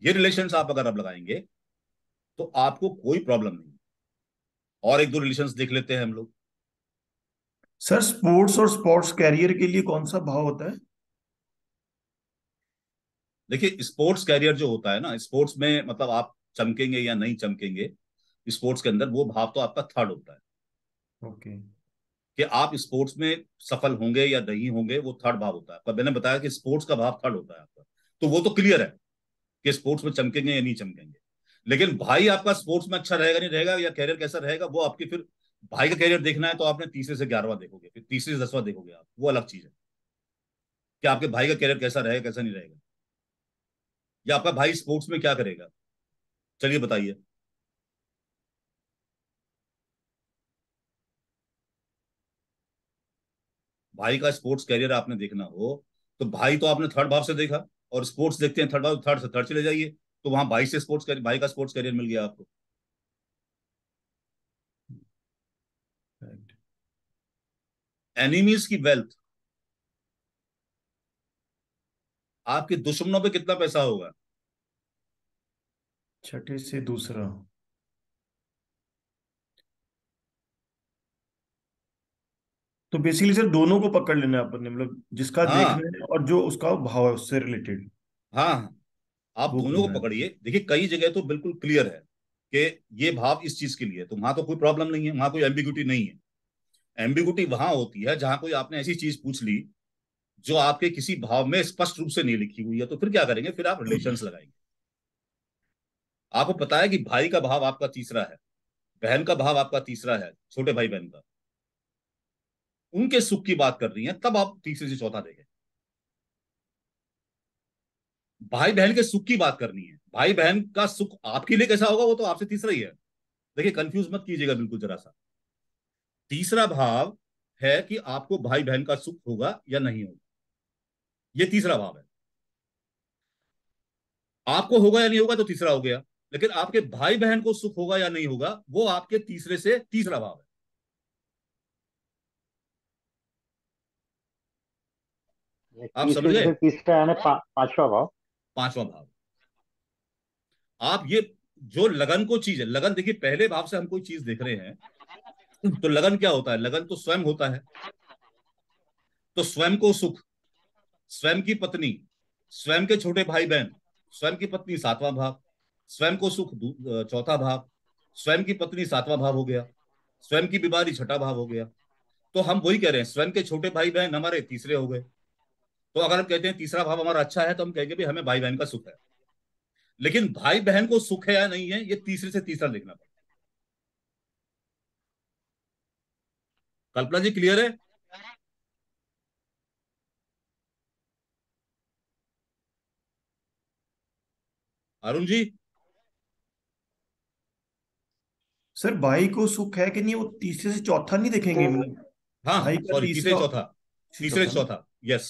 Speaker 2: ये रिलेशन आप अगर अब लगाएंगे तो आपको कोई प्रॉब्लम नहीं और एक दो रिलेशन देख लेते हैं हम लोग
Speaker 1: सर स्पोर्ट्स और स्पोर्ट्स कैरियर के लिए कौन सा भाव होता है
Speaker 2: देखिए स्पोर्ट्स कैरियर जो होता है ना स्पोर्ट्स में मतलब आप चमकेंगे या नहीं चमकेंगे स्पोर्ट्स के अंदर वो भाव तो आपका थर्ड होता
Speaker 1: है ओके okay.
Speaker 2: कि आप स्पोर्ट्स में सफल होंगे या नहीं होंगे वो थर्ड भाव होता है पर मैंने बताया कि स्पोर्ट्स का भाव थर्ड होता है आपका तो वो तो क्लियर है कि स्पोर्ट्स में चमकेंगे या नहीं चमकेंगे लेकिन भाई आपका स्पोर्ट्स में अच्छा रहेगा नहीं रहेगा या कैरियर कैसा रहेगा वो आपकी फिर भाई का कैरियर देखना है तो आपने तीसरे से ग्यारहवा देखोगे फिर तीसरे से दसवा देखोगे आप वो अलग चीज है कि आपके भाई का कैरियर कैसा रहेगा कैसा नहीं रहेगा या आपका भाई स्पोर्ट्स में क्या करेगा चलिए बताइए भाई का स्पोर्ट्स कैरियर आपने देखना हो तो भाई तो आपने थर्ड भाव से देखा और स्पोर्ट्स देखते हैं थर्ड बार थर्ड से थर्ड चले जाइए तो वहां भाई से स्पोर्ट्स करियर भाई का स्पोर्ट्स करियर मिल गया आपको एनिमीज की वेल्थ आपके दुश्मनों पे कितना पैसा होगा
Speaker 1: छठे से दूसरा तो बेसिकली सर दोनों को पकड़ लेना अपन ने मतलब जिसका हाँ, देखना है और जो उसका भाव है उससे रिलेटेड हाँ
Speaker 2: आप दोनों को पकड़िए देखिए कई जगह तो बिल्कुल क्लियर है कि ये भाव इस चीज के लिए तो वहां तो कोई प्रॉब्लम नहीं है वहां कोई एम्बिग्यूटी नहीं है एम्बिग्यूटी वहां होती है जहां कोई आपने ऐसी चीज पूछ ली जो आपके किसी भाव में स्पष्ट रूप से नहीं लिखी हुई है तो फिर क्या करेंगे फिर आप रिलेशन लगाएंगे आपको पता है कि भाई का भाव आपका तीसरा है बहन का भाव आपका तीसरा है छोटे भाई बहन का उनके सुख की बात कर रही हैं तब आप तीसरे से चौथा देखें भाई बहन के सुख की बात करनी है भाई बहन का सुख आपके लिए कैसा होगा वो तो आपसे तीसरा ही है देखिए कंफ्यूज मत कीजिएगा बिल्कुल जरा सा तीसरा भाव है कि आपको भाई बहन का सुख होगा या नहीं होगा ये तीसरा भाव है आपको होगा या नहीं होगा तो तीसरा हो गया लेकिन आपके भाई बहन को सुख होगा या नहीं होगा वो आपके तीसरे से तीसरा भाव है
Speaker 1: आप समझे
Speaker 2: तीसरा यानी पांचवा भाव पांचवा भाव आप ये जो लगन को चीज है लगन देखिए पहले भाव से हम कोई चीज देख रहे हैं तो लगन क्या होता है लगन तो स्वयं होता है तो स्वयं को सुख स्वयं की पत्नी स्वयं के छोटे भाई बहन स्वयं की पत्नी सातवां भाव स्वयं को सुख चौथा भाव स्वयं की पत्नी सातवां भाव हो गया स्वयं की बीमारी छठा भाव हो गया तो हम वही कह रहे हैं स्वयं के छोटे भाई बहन हमारे तीसरे हो गए तो अगर हम कहते हैं तीसरा भाव हमारा अच्छा है तो हम कहेंगे हमें भाई बहन का सुख है लेकिन भाई बहन को सुख है या नहीं है ये तीसरे से तीसरा देखना पड़ेगा कल्पना जी क्लियर है अरुण जी
Speaker 1: सर भाई को सुख है कि नहीं वो तीसरे से चौथा नहीं देखेंगे
Speaker 2: तो हाँ भाई सॉरी तीसरे चौथा
Speaker 1: तीसरे चौथा
Speaker 2: यस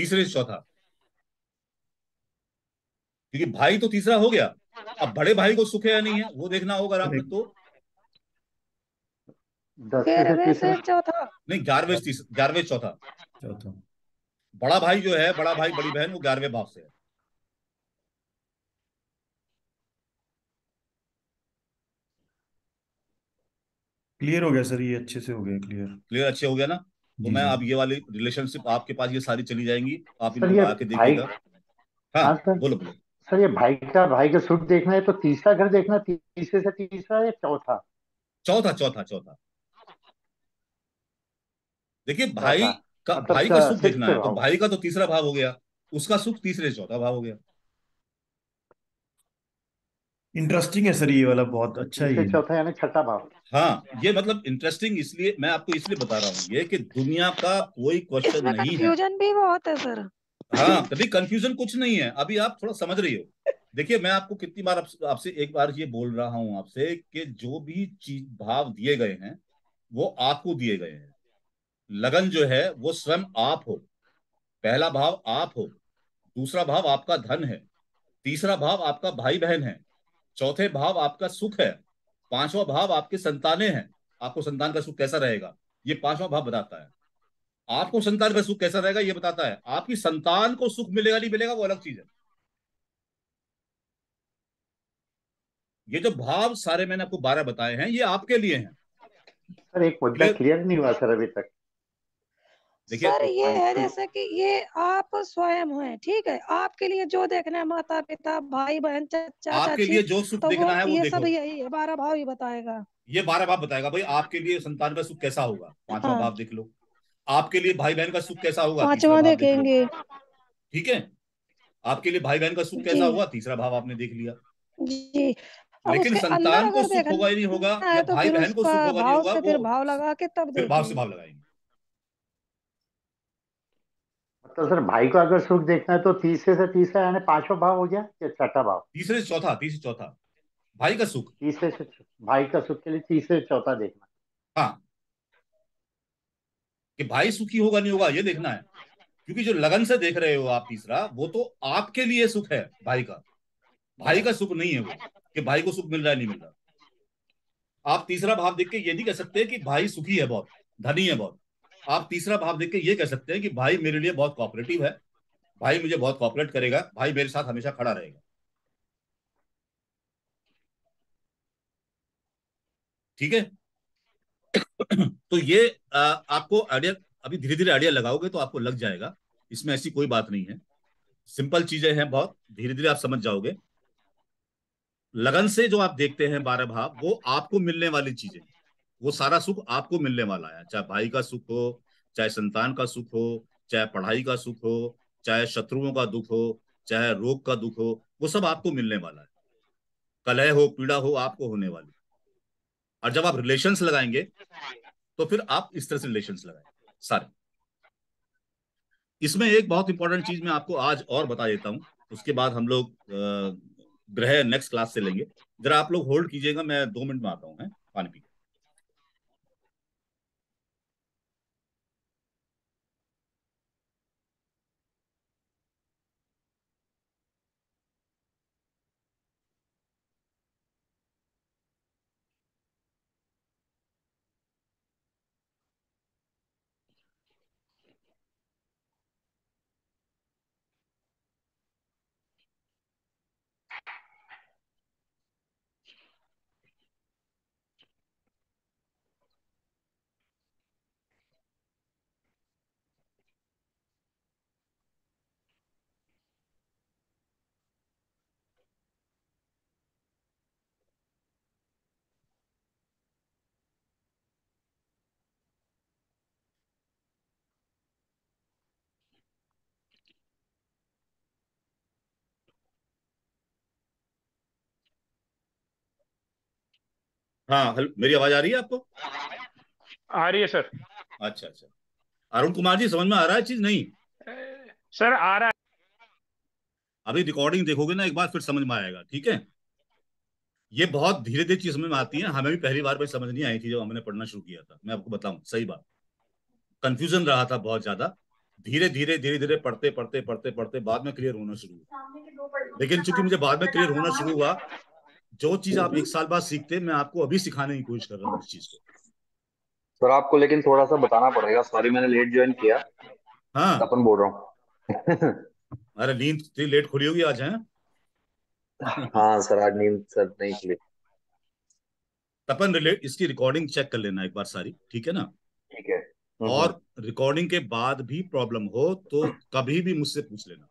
Speaker 2: तीसरे से चौथा क्योंकि भाई तो तीसरा हो गया अब बड़े भाई को सुख है या नहीं है वो देखना होगा आपने तो नहीं ग्यारहवे ग्यारहवे चौथा चौथा बड़ा भाई जो है बड़ा भाई बड़ी बहन वो ग्यारहवे भाव से है
Speaker 1: क्लियर हो गया सर ये अच्छे से हो गया क्लियर
Speaker 2: क्लियर अच्छे हो गया ना तो मैं आप ये वाली रिलेशनशिप आपके पास ये सारी चली जाएंगी आप इनको आके देखिएगा
Speaker 1: हाँ, हाँ बोलो बोलो सर ये भाई का भाई का सूट देखना है तो
Speaker 2: तीसरा घर देखना तीसरे से तीसरा या चौथा चौथा चौथा चौथा देखिए भाई का हाँ, तो भाई का सुख देखना है तो भाई का तो तीसरा भाव हो गया उसका सुख तीसरे चौथा भाव हो गया
Speaker 1: इंटरेस्टिंग है सर ये वाला बहुत अच्छा है चौथा यानी छठा भाव
Speaker 2: हाँ ये मतलब इंटरेस्टिंग इसलिए मैं आपको इसलिए बता रहा हूँ ये कि दुनिया का कोई क्वेश्चन नहीं है कंफ्यूजन
Speaker 3: भी बहुत है सर
Speaker 2: हाँ तभी कंफ्यूजन कुछ नहीं है अभी आप थोड़ा समझ रही हो देखिए मैं आपको कितनी बार आपसे एक बार ये बोल रहा हूँ आपसे कि जो भी चीज भाव दिए गए हैं वो आपको दिए गए हैं लगन जो है वो स्वयं आप हो पहला भाव आप हो दूसरा भाव आपका धन है तीसरा भाव आपका भाई बहन है चौथे भाव आपका सुख है पांचवा भाव आपके संताने हैं आपको संतान का सुख कैसा रहेगा ये पांचवा भाव बताता है आपको संतान का सुख कैसा रहेगा ये बताता है आपकी संतान को सुख मिलेगा नहीं मिलेगा वो अलग चीज है ये जो भाव सारे मैंने आपको बारह बताए हैं ये आपके लिए हैं सर एक
Speaker 1: मुद्दा क्लियर नहीं हुआ सर अभी तक
Speaker 2: सर ये है जैसे
Speaker 3: कि ये आप स्वयं हैं ठीक है आपके लिए जो देखना है माता पिता भाई बहन चाचा आपके लिए जो सुख तो देखना है वो ये सब यही है बारह भाव ही बताएगा
Speaker 2: ये बारह भाव बताएगा भाई आपके लिए संतान का सुख कैसा होगा पांचवा हाँ। भाव देख लो आपके लिए भाई बहन का सुख कैसा होगा पांचवा देखेंगे ठीक है आपके लिए भाई बहन का सुख कैसा होगा तीसरा भाव आपने देख लिया जी लेकिन संतान को सुख होगा ही नहीं होगा तो भाई बहन को सुख होगा नहीं होगा भाव लगा के तब भाव से भाव लगाएंगे
Speaker 1: तो सर भाई को अगर सुख देखना है तो तीसरे से तीसरा यानी पांचवा भाव हो गया या छठा
Speaker 2: भाव तीसरे से चौथा तीसरे से चौथा भाई का सुख तीसरे से भाई का सुख के लिए तीसरे से चौथा देखना हाँ कि भाई सुखी होगा नहीं होगा ये देखना है क्योंकि जो लगन से देख रहे हो आप तीसरा वो तो आपके लिए सुख है भाई का भाई का सुख नहीं है वो कि भाई को सुख मिल रहा है नहीं मिल रहा आप तीसरा भाव देख के ये नहीं कह सकते कि भाई सुखी है बहुत धनी है बहुत आप तीसरा भाव देख के ये कह सकते हैं कि भाई मेरे लिए बहुत कॉपरेटिव है भाई मुझे बहुत कॉपरेट करेगा भाई मेरे साथ हमेशा खड़ा रहेगा ठीक है तो ये आ, आपको आइडिया अभी धीरे धीरे आइडिया लगाओगे तो आपको लग जाएगा इसमें ऐसी कोई बात नहीं है सिंपल चीजें हैं बहुत धीरे धीरे आप समझ जाओगे लगन से जो आप देखते हैं बारह भाव वो आपको मिलने वाली चीजें वो सारा सुख आपको मिलने वाला है चाहे भाई का सुख हो चाहे संतान का सुख हो चाहे पढ़ाई का सुख हो चाहे शत्रुओं का दुख हो चाहे रोग का दुख हो वो सब आपको मिलने वाला है कलह हो पीड़ा हो आपको होने वाली और जब आप रिलेशन लगाएंगे तो फिर आप इस तरह से रिलेशन लगाएंगे सारे इसमें एक बहुत इंपॉर्टेंट चीज मैं आपको आज और बता देता हूं उसके बाद हम लोग ग्रह नेक्स्ट क्लास से लेंगे जरा आप लोग होल्ड कीजिएगा मैं दो मिनट में आता हूँ पानी पी हाँ हेलो मेरी आवाज आ रही है आपको आ रही है सर अच्छा अच्छा अरुण कुमार जी समझ में आ रहा है चीज नहीं सर आ रहा है अभी रिकॉर्डिंग देखोगे ना एक बार फिर समझ में आएगा ठीक है ये बहुत धीरे धीरे चीज समझ में आती है हमें भी पहली बार भाई समझ नहीं आई थी जब हमने पढ़ना शुरू किया था मैं आपको बताऊं सही बात कंफ्यूजन रहा था बहुत ज्यादा धीरे धीरे धीरे धीरे पढ़ते पढ़ते पढ़ते पढ़ते बाद में क्लियर होना शुरू हुआ
Speaker 1: लेकिन चूंकि मुझे बाद में क्लियर होना शुरू हुआ
Speaker 2: जो चीज आप हम्म। एक साल बाद सीखते हैं मैं आपको अभी सिखाने की कोशिश कर रहा हूँ उस चीज को सर आपको लेकिन थोड़ा सा बताना पड़ेगा सॉरी मैंने लेट ज्वाइन किया हाँ अपन बोल रहा हूँ अरे नींद लेट खुली होगी आज है हाँ सर आज नींद सर नहीं खुली तपन रिलेट इसकी रिकॉर्डिंग चेक कर लेना एक बार सारी ठीक है ना ठीक है हम्म, और रिकॉर्डिंग हम्म। के बाद भी प्रॉब्लम हो तो कभी भी मुझसे पूछ लेना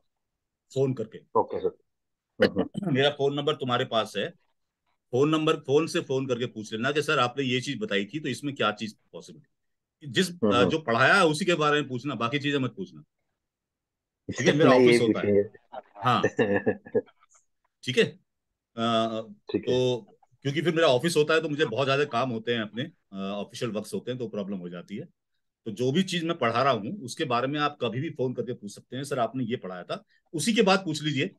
Speaker 2: फोन करके ओके सर मेरा फोन नंबर तुम्हारे पास है फोन नंबर फोन से फोन करके पूछ लेना कि सर आपने ये चीज बताई थी तो इसमें क्या चीज पॉसिबल जिस हाँ, हाँ। जो पढ़ाया है उसी के बारे में पूछना बाकी चीजें मत पूछना ठीक है मेरा ऑफिस होता है
Speaker 1: हाँ
Speaker 2: ठीक है तो क्योंकि फिर मेरा ऑफिस होता है तो मुझे बहुत ज्यादा काम होते हैं अपने ऑफिशियल वर्क होते हैं तो प्रॉब्लम हो जाती है तो जो भी चीज मैं पढ़ा रहा हूँ उसके बारे में आप कभी भी फोन करके पूछ सकते हैं सर आपने ये पढ़ाया था उसी के बाद पूछ लीजिए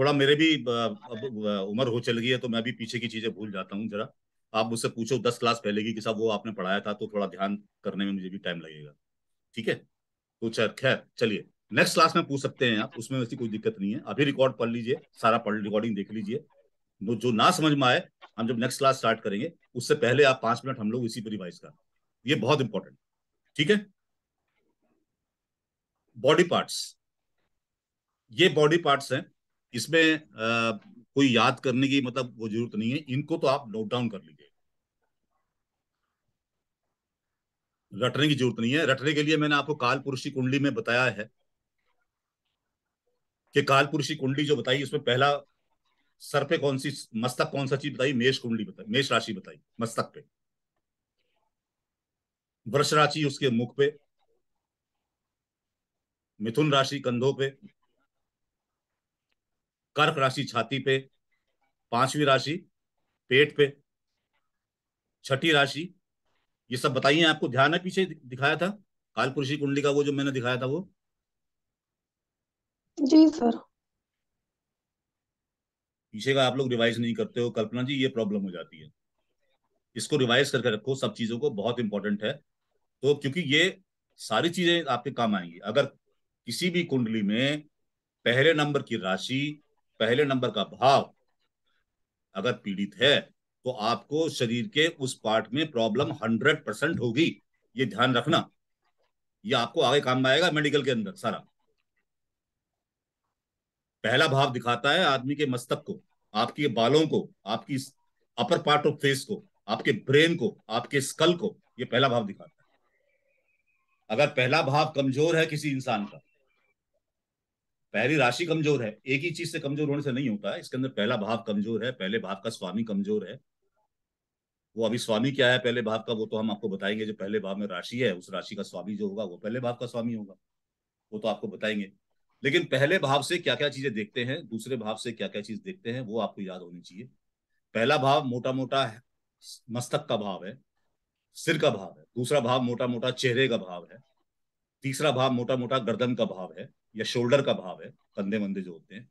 Speaker 2: थोड़ा मेरे भी उम्र हो चल गई है तो मैं भी पीछे की चीजें भूल जाता हूँ जरा आप मुझसे पूछो दस क्लास पहले की कि साहब वो आपने पढ़ाया था तो थोड़ा ध्यान करने में मुझे भी टाइम लगेगा ठीक है तो चल खैर चलिए नेक्स्ट क्लास में पूछ सकते हैं आप उसमें वैसी कोई दिक्कत नहीं है अभी रिकॉर्ड पढ़ लीजिए सारा पढ़ रिकॉर्डिंग देख लीजिए जो ना समझ में आए हम जब नेक्स्ट क्लास स्टार्ट करेंगे उससे पहले आप पांच मिनट हम लोग इसी पर रिवाइज कर ये बहुत इंपॉर्टेंट ठीक है बॉडी पार्ट्स ये बॉडी पार्ट्स हैं इसमें कोई याद करने की मतलब वो जरूरत नहीं है इनको तो आप नोट डाउन कर लीजिए रटने की जरूरत नहीं है रटने के लिए मैंने आपको काल पुरुषी कुंडली में बताया है कि काल पुरुषी कुंडली जो बताई उसमें पहला सर पे कौन सी मस्तक कौन सा चीज बताई मेष कुंडली बताई मेष राशि बताई मस्तक पे वृष राशि उसके मुख पे मिथुन राशि कंधों पे कर्क राशि छाती पे पांचवी राशि पेट पे छठी राशि ये सब बताइए आपको ध्यान है पीछे दिखाया था कालपुरुषी कुंडली का वो जो मैंने दिखाया था वो जी सर पीछे का आप लोग रिवाइज नहीं करते हो कल्पना जी ये प्रॉब्लम हो जाती है इसको रिवाइज करके रखो सब चीजों को बहुत इंपॉर्टेंट है तो क्योंकि ये सारी चीजें आपके काम आएंगी अगर किसी भी कुंडली में पहले नंबर की राशि पहले नंबर का भाव अगर पीड़ित है तो आपको शरीर के उस पार्ट में प्रॉब्लम हंड्रेड परसेंट होगी ये ध्यान रखना ये आपको आगे काम में आएगा मेडिकल के अंदर सारा पहला भाव दिखाता है आदमी के मस्तक को आपके बालों को आपकी अपर पार्ट ऑफ फेस को आपके ब्रेन को आपके स्कल को ये पहला भाव दिखाता है अगर पहला भाव कमजोर है किसी इंसान का पहली राशि कमजोर है एक ही चीज से कमजोर होने से नहीं होता है इसके अंदर पहला भाव कमजोर है पहले भाव का स्वामी कमजोर है वो अभी स्वामी क्या है पहले भाव का वो तो हम आपको बताएंगे जो पहले भाव में राशि है उस राशि का स्वामी जो होगा वो पहले भाव का स्वामी होगा वो तो आपको बताएंगे लेकिन पहले भाव से क्या क्या चीजें देखते हैं दूसरे भाव से क्या क्या चीज देखते हैं वो आपको याद होनी चाहिए पहला भाव मोटा मोटा मस्तक का भाव है सिर का भाव है दूसरा भाव मोटा मोटा चेहरे का भाव है तीसरा भाव मोटा मोटा गर्दन का भाव है या शोल्डर का भाव है कंधे मंदे जो होते हैं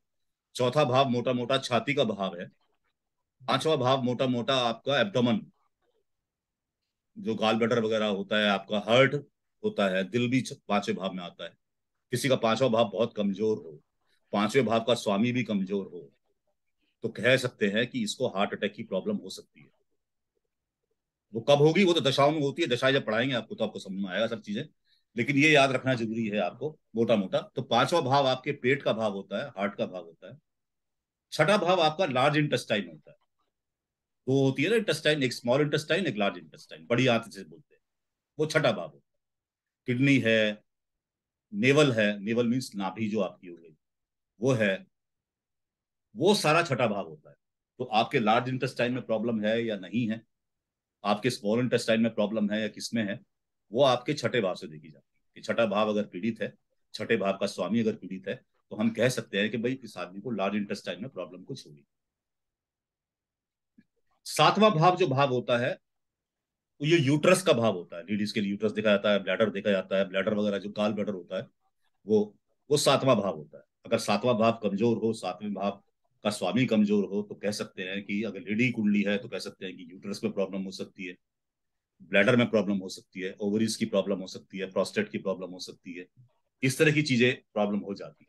Speaker 2: चौथा भाव मोटा मोटा छाती का भाव है पांचवा भाव मोटा मोटा आपका एब्डोमन जो गाल बटर वगैरह होता है आपका हर्ट होता है दिल भी पांचवें भाव में आता है किसी का पांचवा भाव बहुत कमजोर हो पांचवें भाव का स्वामी भी कमजोर हो तो कह सकते हैं कि इसको हार्ट अटैक की प्रॉब्लम हो सकती है वो कब होगी वो तो दशाओं में होती है दशाएं जब पढ़ाएंगे आपको तो आपको समझ में आएगा सब चीजें लेकिन ये याद रखना जरूरी है आपको मोटा मोटा तो पांचवा भाव आपके पेट का भाव होता है हार्ट का भाव होता है छठा भाव आपका लार्ज इंटेस्टाइन होता है दो तो होती है ना इंटेस्टाइन एक स्मॉल इंटेस्टाइन एक लार्ज इंटेस्टाइन बड़ी आंत जिसे बोलते हैं वो छठा भाव होता है किडनी है नेवल है नेवल मीन्स नाभि जो आपकी हो गई वो है वो सारा छठा भाव होता है तो आपके लार्ज इंटेस्टाइन में प्रॉब्लम है या नहीं है आपके स्मॉल इंटेस्टाइन में प्रॉब्लम है या किसमें है वो आपके छठे भाव से देखी जाती है कि छठा भाव अगर पीड़ित है छठे भाव का स्वामी अगर पीड़ित है तो हम कह सकते हैं कि भाई इस आदमी को लार्ज इंटेस्टाइन में प्रॉब्लम कुछ होगी सातवां भाव जो भाव होता है तो ये यूट्रस का भाव होता है लेडीज के लिए यूट्रस देखा जाता है ब्लैडर देखा जाता है ब्लैडर वगैरह जो काल ब्लैडर होता है वो वो सातवां भाव होता है अगर सातवां भाव कमजोर हो सातवें भाव का स्वामी कमजोर हो तो कह सकते हैं कि अगर लेडी कुंडली है तो कह सकते हैं कि यूट्रस में प्रॉब्लम हो सकती है ब्लैडर में प्रॉब्लम हो सकती है ओवरीज की प्रॉब्लम हो सकती है प्रोस्टेट की प्रॉब्लम हो सकती है इस तरह की चीजें प्रॉब्लम हो जाती है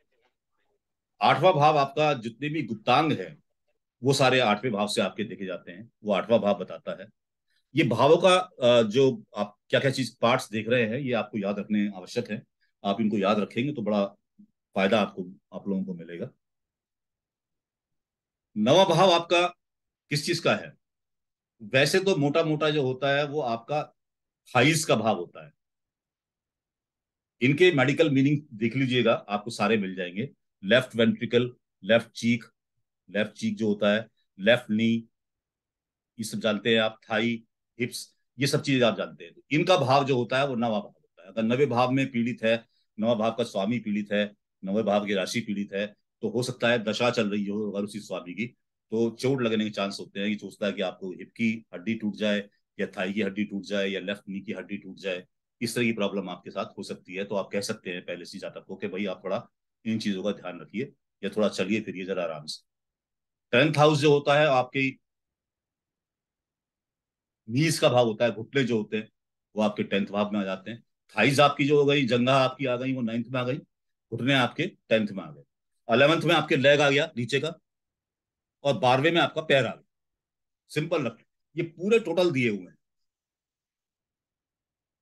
Speaker 2: आठवां भाव आपका जितने भी गुप्तांग है वो सारे आठवें भाव से आपके देखे जाते हैं वो आठवां भाव बताता है ये भावों का जो आप क्या क्या चीज पार्ट्स देख रहे हैं ये आपको याद रखने आवश्यक है आप इनको याद रखेंगे तो बड़ा फायदा आपको आप लोगों को मिलेगा नवा भाव आपका किस चीज का है वैसे तो मोटा मोटा जो होता है वो आपका हाइस का भाव होता है इनके मेडिकल मीनिंग देख लीजिएगा आपको सारे मिल जाएंगे left ventricle left cheek left cheek जो होता है लेफ्ट नी ये सब जानते हैं आप थाई हिप्स ये सब चीजें आप जानते हैं इनका भाव जो होता है वो नवा भाव होता है अगर नवे भाव में पीड़ित है नवा भाव का स्वामी पीड़ित है नवे भाव की राशि पीड़ित है तो हो सकता है दशा चल रही हो अगर उसी स्वामी की तो चोट लगने के चांस होते हैं ये सोचता है कि आपको हिप की हड्डी टूट जाए या थाई की हड्डी टूट जाए या लेफ्ट नी की हड्डी टूट जाए इस तरह की प्रॉब्लम आपके साथ हो सकती है तो आप कह सकते हैं पहले से जातक को कि भाई आप थोड़ा इन चीजों का ध्यान रखिए या थोड़ा चलिए फिरिए जरा आराम से टेंथ हाउस जो होता है आपके नीज का भाव होता है घुटने जो होते हैं वो आपके टेंथ भाव में आ जाते हैं थाइज आपकी जो हो गई जंगा आपकी आ गई वो नाइन्थ में आ गई घुटने आपके टेंथ में आ गए अलेवंथ में आपके लेग आ गया नीचे का और बारहवें में आपका पैर आ गया सिंपल रख ये पूरे टोटल दिए हुए हैं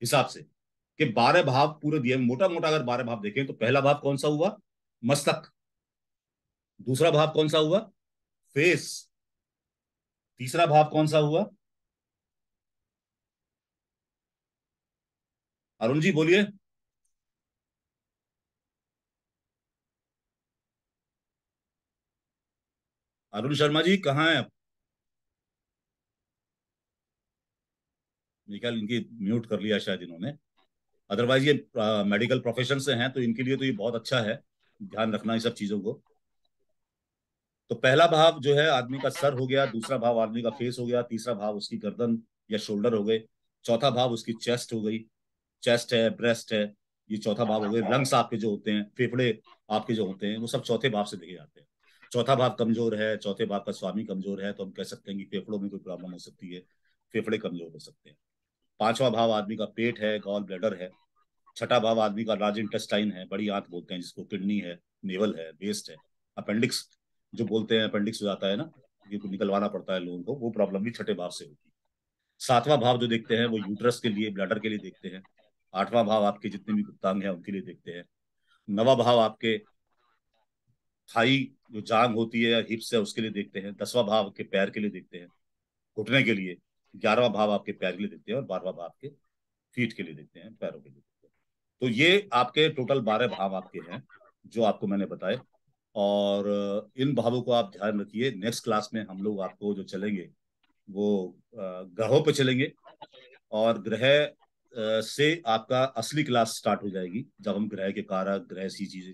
Speaker 2: हिसाब से कि बारह भाव पूरे दिए मोटा मोटा अगर बारह भाव देखें तो पहला भाव कौन सा हुआ मस्तक दूसरा भाव कौन सा हुआ फेस तीसरा भाव कौन सा हुआ अरुण जी बोलिए अरुण शर्मा जी कहाँ हैं आप मेरे इनकी म्यूट कर लिया शायद इन्होंने अदरवाइज ये मेडिकल प्रोफेशन से हैं तो इनके लिए तो ये बहुत अच्छा है ध्यान रखना ये सब चीजों को तो पहला भाव जो है आदमी का सर हो गया दूसरा भाव आदमी का फेस हो गया तीसरा भाव उसकी गर्दन या शोल्डर हो गए चौथा भाव उसकी चेस्ट हो गई चेस्ट है ब्रेस्ट है ये चौथा भाव हो गए लंग्स आपके जो होते हैं फेफड़े आपके जो होते हैं वो सब चौथे भाव से देखे जाते हैं चौथा भाव कमजोर है चौथे भाव का स्वामी कमजोर है तो हम कह सकते हैं कि फेफड़ों में कोई प्रॉब्लम हो सकती है फेफड़े कमजोर हो सकते हैं पांचवा भाव आदमी का पेट है गॉल ब्लैडर है छठा भाव आदमी का लार्ज इंटेस्टाइन है बड़ी आंत बोलते हैं जिसको किडनी है नेवल है वेस्ट है अपेंडिक्स जो बोलते हैं अपेंडिक्स हो जाता है ना ये तो निकलवाना पड़ता है लोगों को वो प्रॉब्लम भी छठे भाव से होती है सातवां भाव जो देखते हैं वो यूट्रस के लिए ब्लैडर के लिए देखते हैं आठवां भाव आपके जितने भी गुप्तांग हैं उनके लिए देखते हैं नवा भाव आपके थाई जो जांग होती है हिप्स है उसके लिए देखते हैं दसवां भाव आपके पैर के लिए देखते हैं घुटने के लिए ग्यारहवा भाव आपके पैर के लिए देखते हैं और बारहवा भाव आपके फीट के लिए देखते हैं पैरों के लिए देखते हैं तो ये आपके टोटल बारह भाव आपके हैं जो आपको मैंने बताए और इन भावों को आप ध्यान रखिए नेक्स्ट क्लास में हम लोग आपको जो चलेंगे वो ग्रहों पर चलेंगे और ग्रह से आपका असली क्लास स्टार्ट हो जाएगी जब हम ग्रह के कारक ग्रह सी चीजें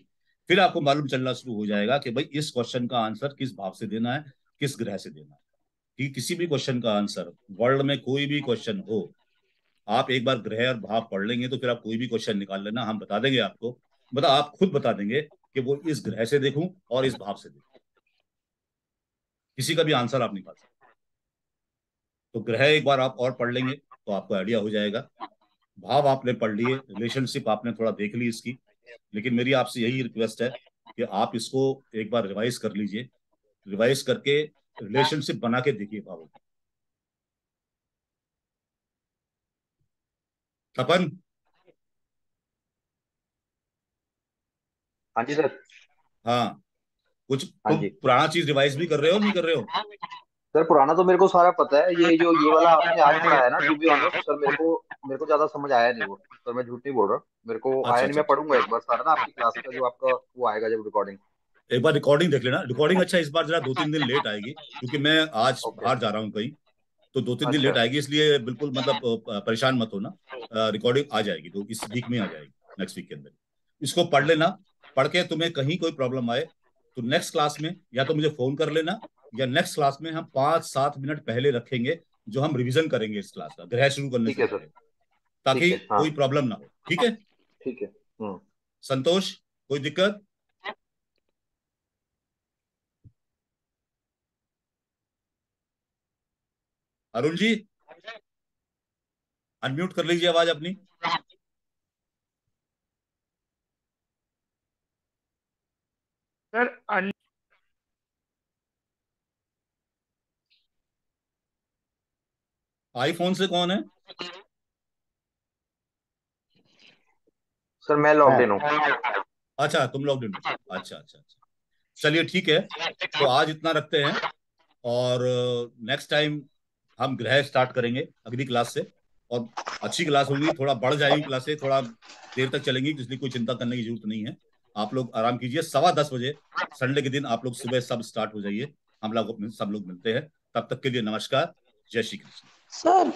Speaker 2: फिर आपको मालूम चलना शुरू हो जाएगा कि भाई इस क्वेश्चन का आंसर किस भाव से देना है किस ग्रह से देना है कि किसी भी क्वेश्चन का आंसर वर्ल्ड में कोई भी क्वेश्चन हो आप एक बार ग्रह और भाव पढ़ लेंगे तो फिर आप कोई भी क्वेश्चन निकाल लेना हम बता देंगे आपको मतलब आप खुद बता देंगे कि वो इस ग्रह से देखूं और इस भाव से देखूं किसी का भी आंसर आप निकाल सकते तो ग्रह एक बार आप और पढ़ लेंगे तो आपको आइडिया हो जाएगा भाव आपने पढ़ लिए रिलेशनशिप आपने थोड़ा देख ली इसकी लेकिन मेरी आपसे यही रिक्वेस्ट है कि आप इसको एक बार रिवाइज कर लीजिए रिवाइज करके रिलेशनशिप बना के देखिए बाबू तपन हाँ जी सर हाँ कुछ हाँ तुम पुराना चीज रिवाइज भी कर रहे हो नहीं कर रहे हो हाँ, हाँ, सर पुराना तो मेरे को सारा पता है ये जो ये वाला आपने आज पढ़ाया ना टू बी ऑनेस्ट सर मेरे को मेरे को ज्यादा समझ आया नहीं वो सर मैं झूठ नहीं बोल रहा मेरे को अच्छा, आया नहीं अच्छा, मैं अच्छा। पढ़ूंगा एक बार सारा ना आपकी क्लास का जो आपका वो आएगा जब रिकॉर्डिंग एक बार रिकॉर्डिंग देख लेना रिकॉर्डिंग अच्छा इस बार जरा दो तीन दिन लेट आएगी क्योंकि मैं आज बाहर जा रहा हूँ कहीं तो दो तीन दिन लेट अच्छा। आएगी इसलिए बिल्कुल मतलब परेशान मत होना रिकॉर्डिंग आ जाएगी तो इस वीक में आ जाएगी नेक्स्ट वीक के अंदर इसको पढ़ लेना पढ़ के तुम्हें कहीं कोई प्रॉब्लम आए तो नेक्स्ट क्लास में या तो मुझे फोन कर लेना या नेक्स्ट क्लास में हम पांच सात मिनट पहले रखेंगे जो हम रिविजन करेंगे इस क्लास का ग्रह शुरू करने से पहले ताकि हाँ। कोई प्रॉब्लम ना हो ठीक है ठीक है हाँ। संतोष कोई दिक्कत अरुण जी अनम्यूट कर लीजिए आवाज अपनी सर आईफोन से कौन है सर मैं लॉगइन हाँ। हूँ अच्छा तुम लॉगइन हो अच्छा अच्छा अच्छा चलिए ठीक है तो आज इतना रखते हैं और नेक्स्ट टाइम हम ग्रह स्टार्ट करेंगे अगली क्लास से और अच्छी क्लास होगी थोड़ा बढ़ जाएगी क्लासे थोड़ा देर तक चलेंगी इसलिए कोई चिंता करने की जरूरत नहीं है आप लोग आराम कीजिए सवा दस बजे संडे के दिन आप लोग सुबह सब स्टार्ट हो जाइए हम लोग सब लोग मिलते हैं तब तक के लिए नमस्कार जय श्री कृष्ण सर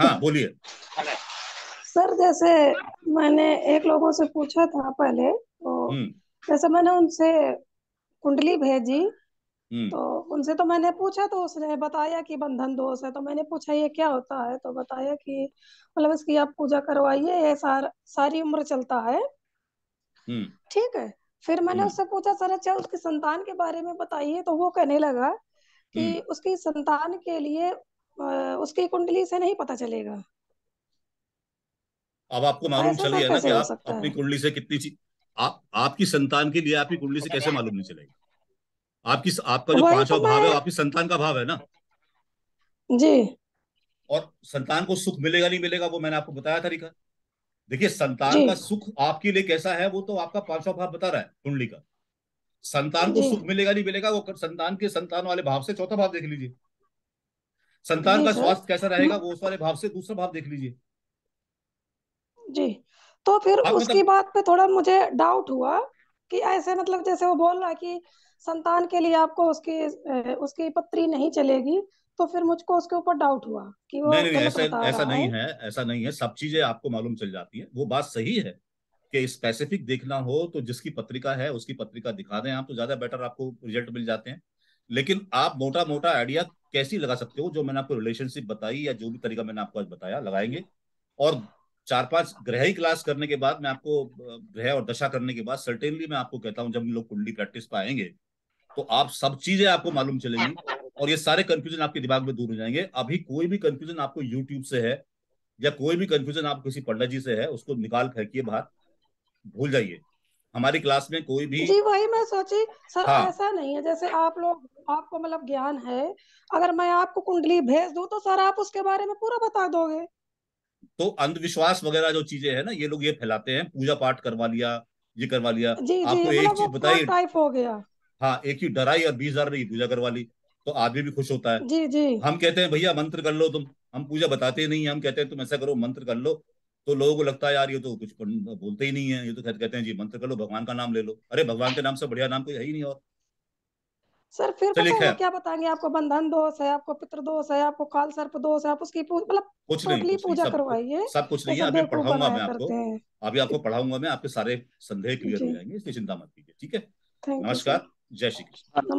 Speaker 2: हाँ बोलिए
Speaker 3: सर जैसे मैंने एक लोगों से पूछा था पहले
Speaker 2: तो हम्म।
Speaker 3: जैसे मैंने उनसे कुंडली भेजी हम्म। तो उनसे तो मैंने पूछा तो उसने बताया कि बंधन दोष है तो मैंने पूछा ये क्या होता है तो बताया कि मतलब इसकी आप पूजा करवाइए ये सार, सारी उम्र चलता है
Speaker 1: हम्म।
Speaker 3: ठीक है फिर मैंने उससे पूछा सर अच्छा उसकी संतान के बारे में बताइए तो वो कहने लगा कि उसकी संतान के लिए उसकी कुंडली से नहीं पता चलेगा
Speaker 2: अब आपको मालूम चल गया तो ना कि आप अपनी कुंडली से कितनी चीज आप आपकी संतान के लिए आपकी कुंडली से कैसे मालूम नहीं चलेगा आपकी आपका जो पांचवा तो भाव है आपकी संतान का भाव है ना जी और संतान को सुख मिलेगा नहीं मिलेगा वो मैंने आपको बताया तरीका देखिए संतान का सुख आपके लिए कैसा है वो तो आपका पांचवा भाव बता रहा है कुंडली का संतान को सुख मिलेगा नहीं मिलेगा वो संतान के संतान वाले भाव से चौथा भाव देख लीजिए संतान का स्वास्थ्य कैसा रहेगा वो उस हम्म। वाले भाव से दूसरा भाव देख लीजिए
Speaker 3: जी तो फिर उसकी मतलब बात पे थोड़ा मुझे डाउट हुआ कि ऐसे मतलब जैसे वो बोल रहा कि संतान के लिए आपको उसकी उसकी पत्री नहीं चलेगी तो फिर मुझको उसके ऊपर डाउट हुआ कि वो नहीं नहीं ऐसा ऐसा नहीं
Speaker 2: है ऐसा नहीं है सब चीजें आपको मालूम चल जाती है वो बात सही है कि स्पेसिफिक देखना हो तो जिसकी पत्रिका है उसकी पत्रिका दिखा दें आप तो ज्यादा बेटर आपको रिजल्ट मिल जाते हैं लेकिन आप मोटा मोटा आइडिया कैसी लगा सकते हो जो मैंने आपको रिलेशनशिप बताई या जो भी तरीका मैंने आपको आज बताया लगाएंगे और चार पांच ग्रह ही क्लास करने के बाद मैं आपको ग्रह और दशा करने के बाद सर्टेनली मैं आपको कहता हूँ जब लोग कुंडली प्रैक्टिस पे आएंगे तो आप सब चीजें आपको मालूम चलेगी और ये सारे कंफ्यूजन आपके दिमाग में दूर हो जाएंगे अभी कोई भी कंफ्यूजन आपको यूट्यूब से है या कोई भी कंफ्यूजन आप किसी पंडा जी से है उसको निकाल फेंकिए बाहर भूल जाइए हमारी क्लास में कोई भी जी वही
Speaker 3: मैं सोची सर हाँ। ऐसा नहीं है जैसे आप लोग आपको मतलब ज्ञान है अगर मैं आपको कुंडली भेज दू तो सर आप उसके बारे में पूरा बता दोगे
Speaker 2: तो अंधविश्वास वगैरह जो चीजें है ना ये लोग ये फैलाते हैं पूजा पाठ करवा लिया ये करवा लिया जी, आपको जी, एक मतलब चीज बताइए टाइप हो गया हाँ एक ही डराई और बीस हजार पूजा करवा ली तो आदमी भी खुश होता है जी जी हम कहते हैं भैया मंत्र कर लो तुम हम पूजा बताते नहीं हम कहते हैं तुम ऐसा करो मंत्र कर लो तो लोगों को लगता है यार ये तो कुछ बोलते ही नहीं है ये तो कहते हैं जी मंत्र कर लो भगवान का नाम ले लो अरे भगवान के नाम से बढ़िया नाम कोई है ही नहीं और सर फिर पता है क्या
Speaker 3: बताएंगे आपको बंधन दोष है आपको पितृ दोष है आपको काल सर्प दोष है आप उसकी मतलब कुछ नहीं पूजा करवाइए सब कुछ नहीं तो अभी
Speaker 2: पढ़ाऊंगा मैं आपको अभी आपको पढ़ाऊंगा मैं आपके सारे संदेह क्लियर हो जाएंगे इसकी चिंता मत कीजिए ठीक
Speaker 1: है
Speaker 2: नमस्कार जय श्री कृष्ण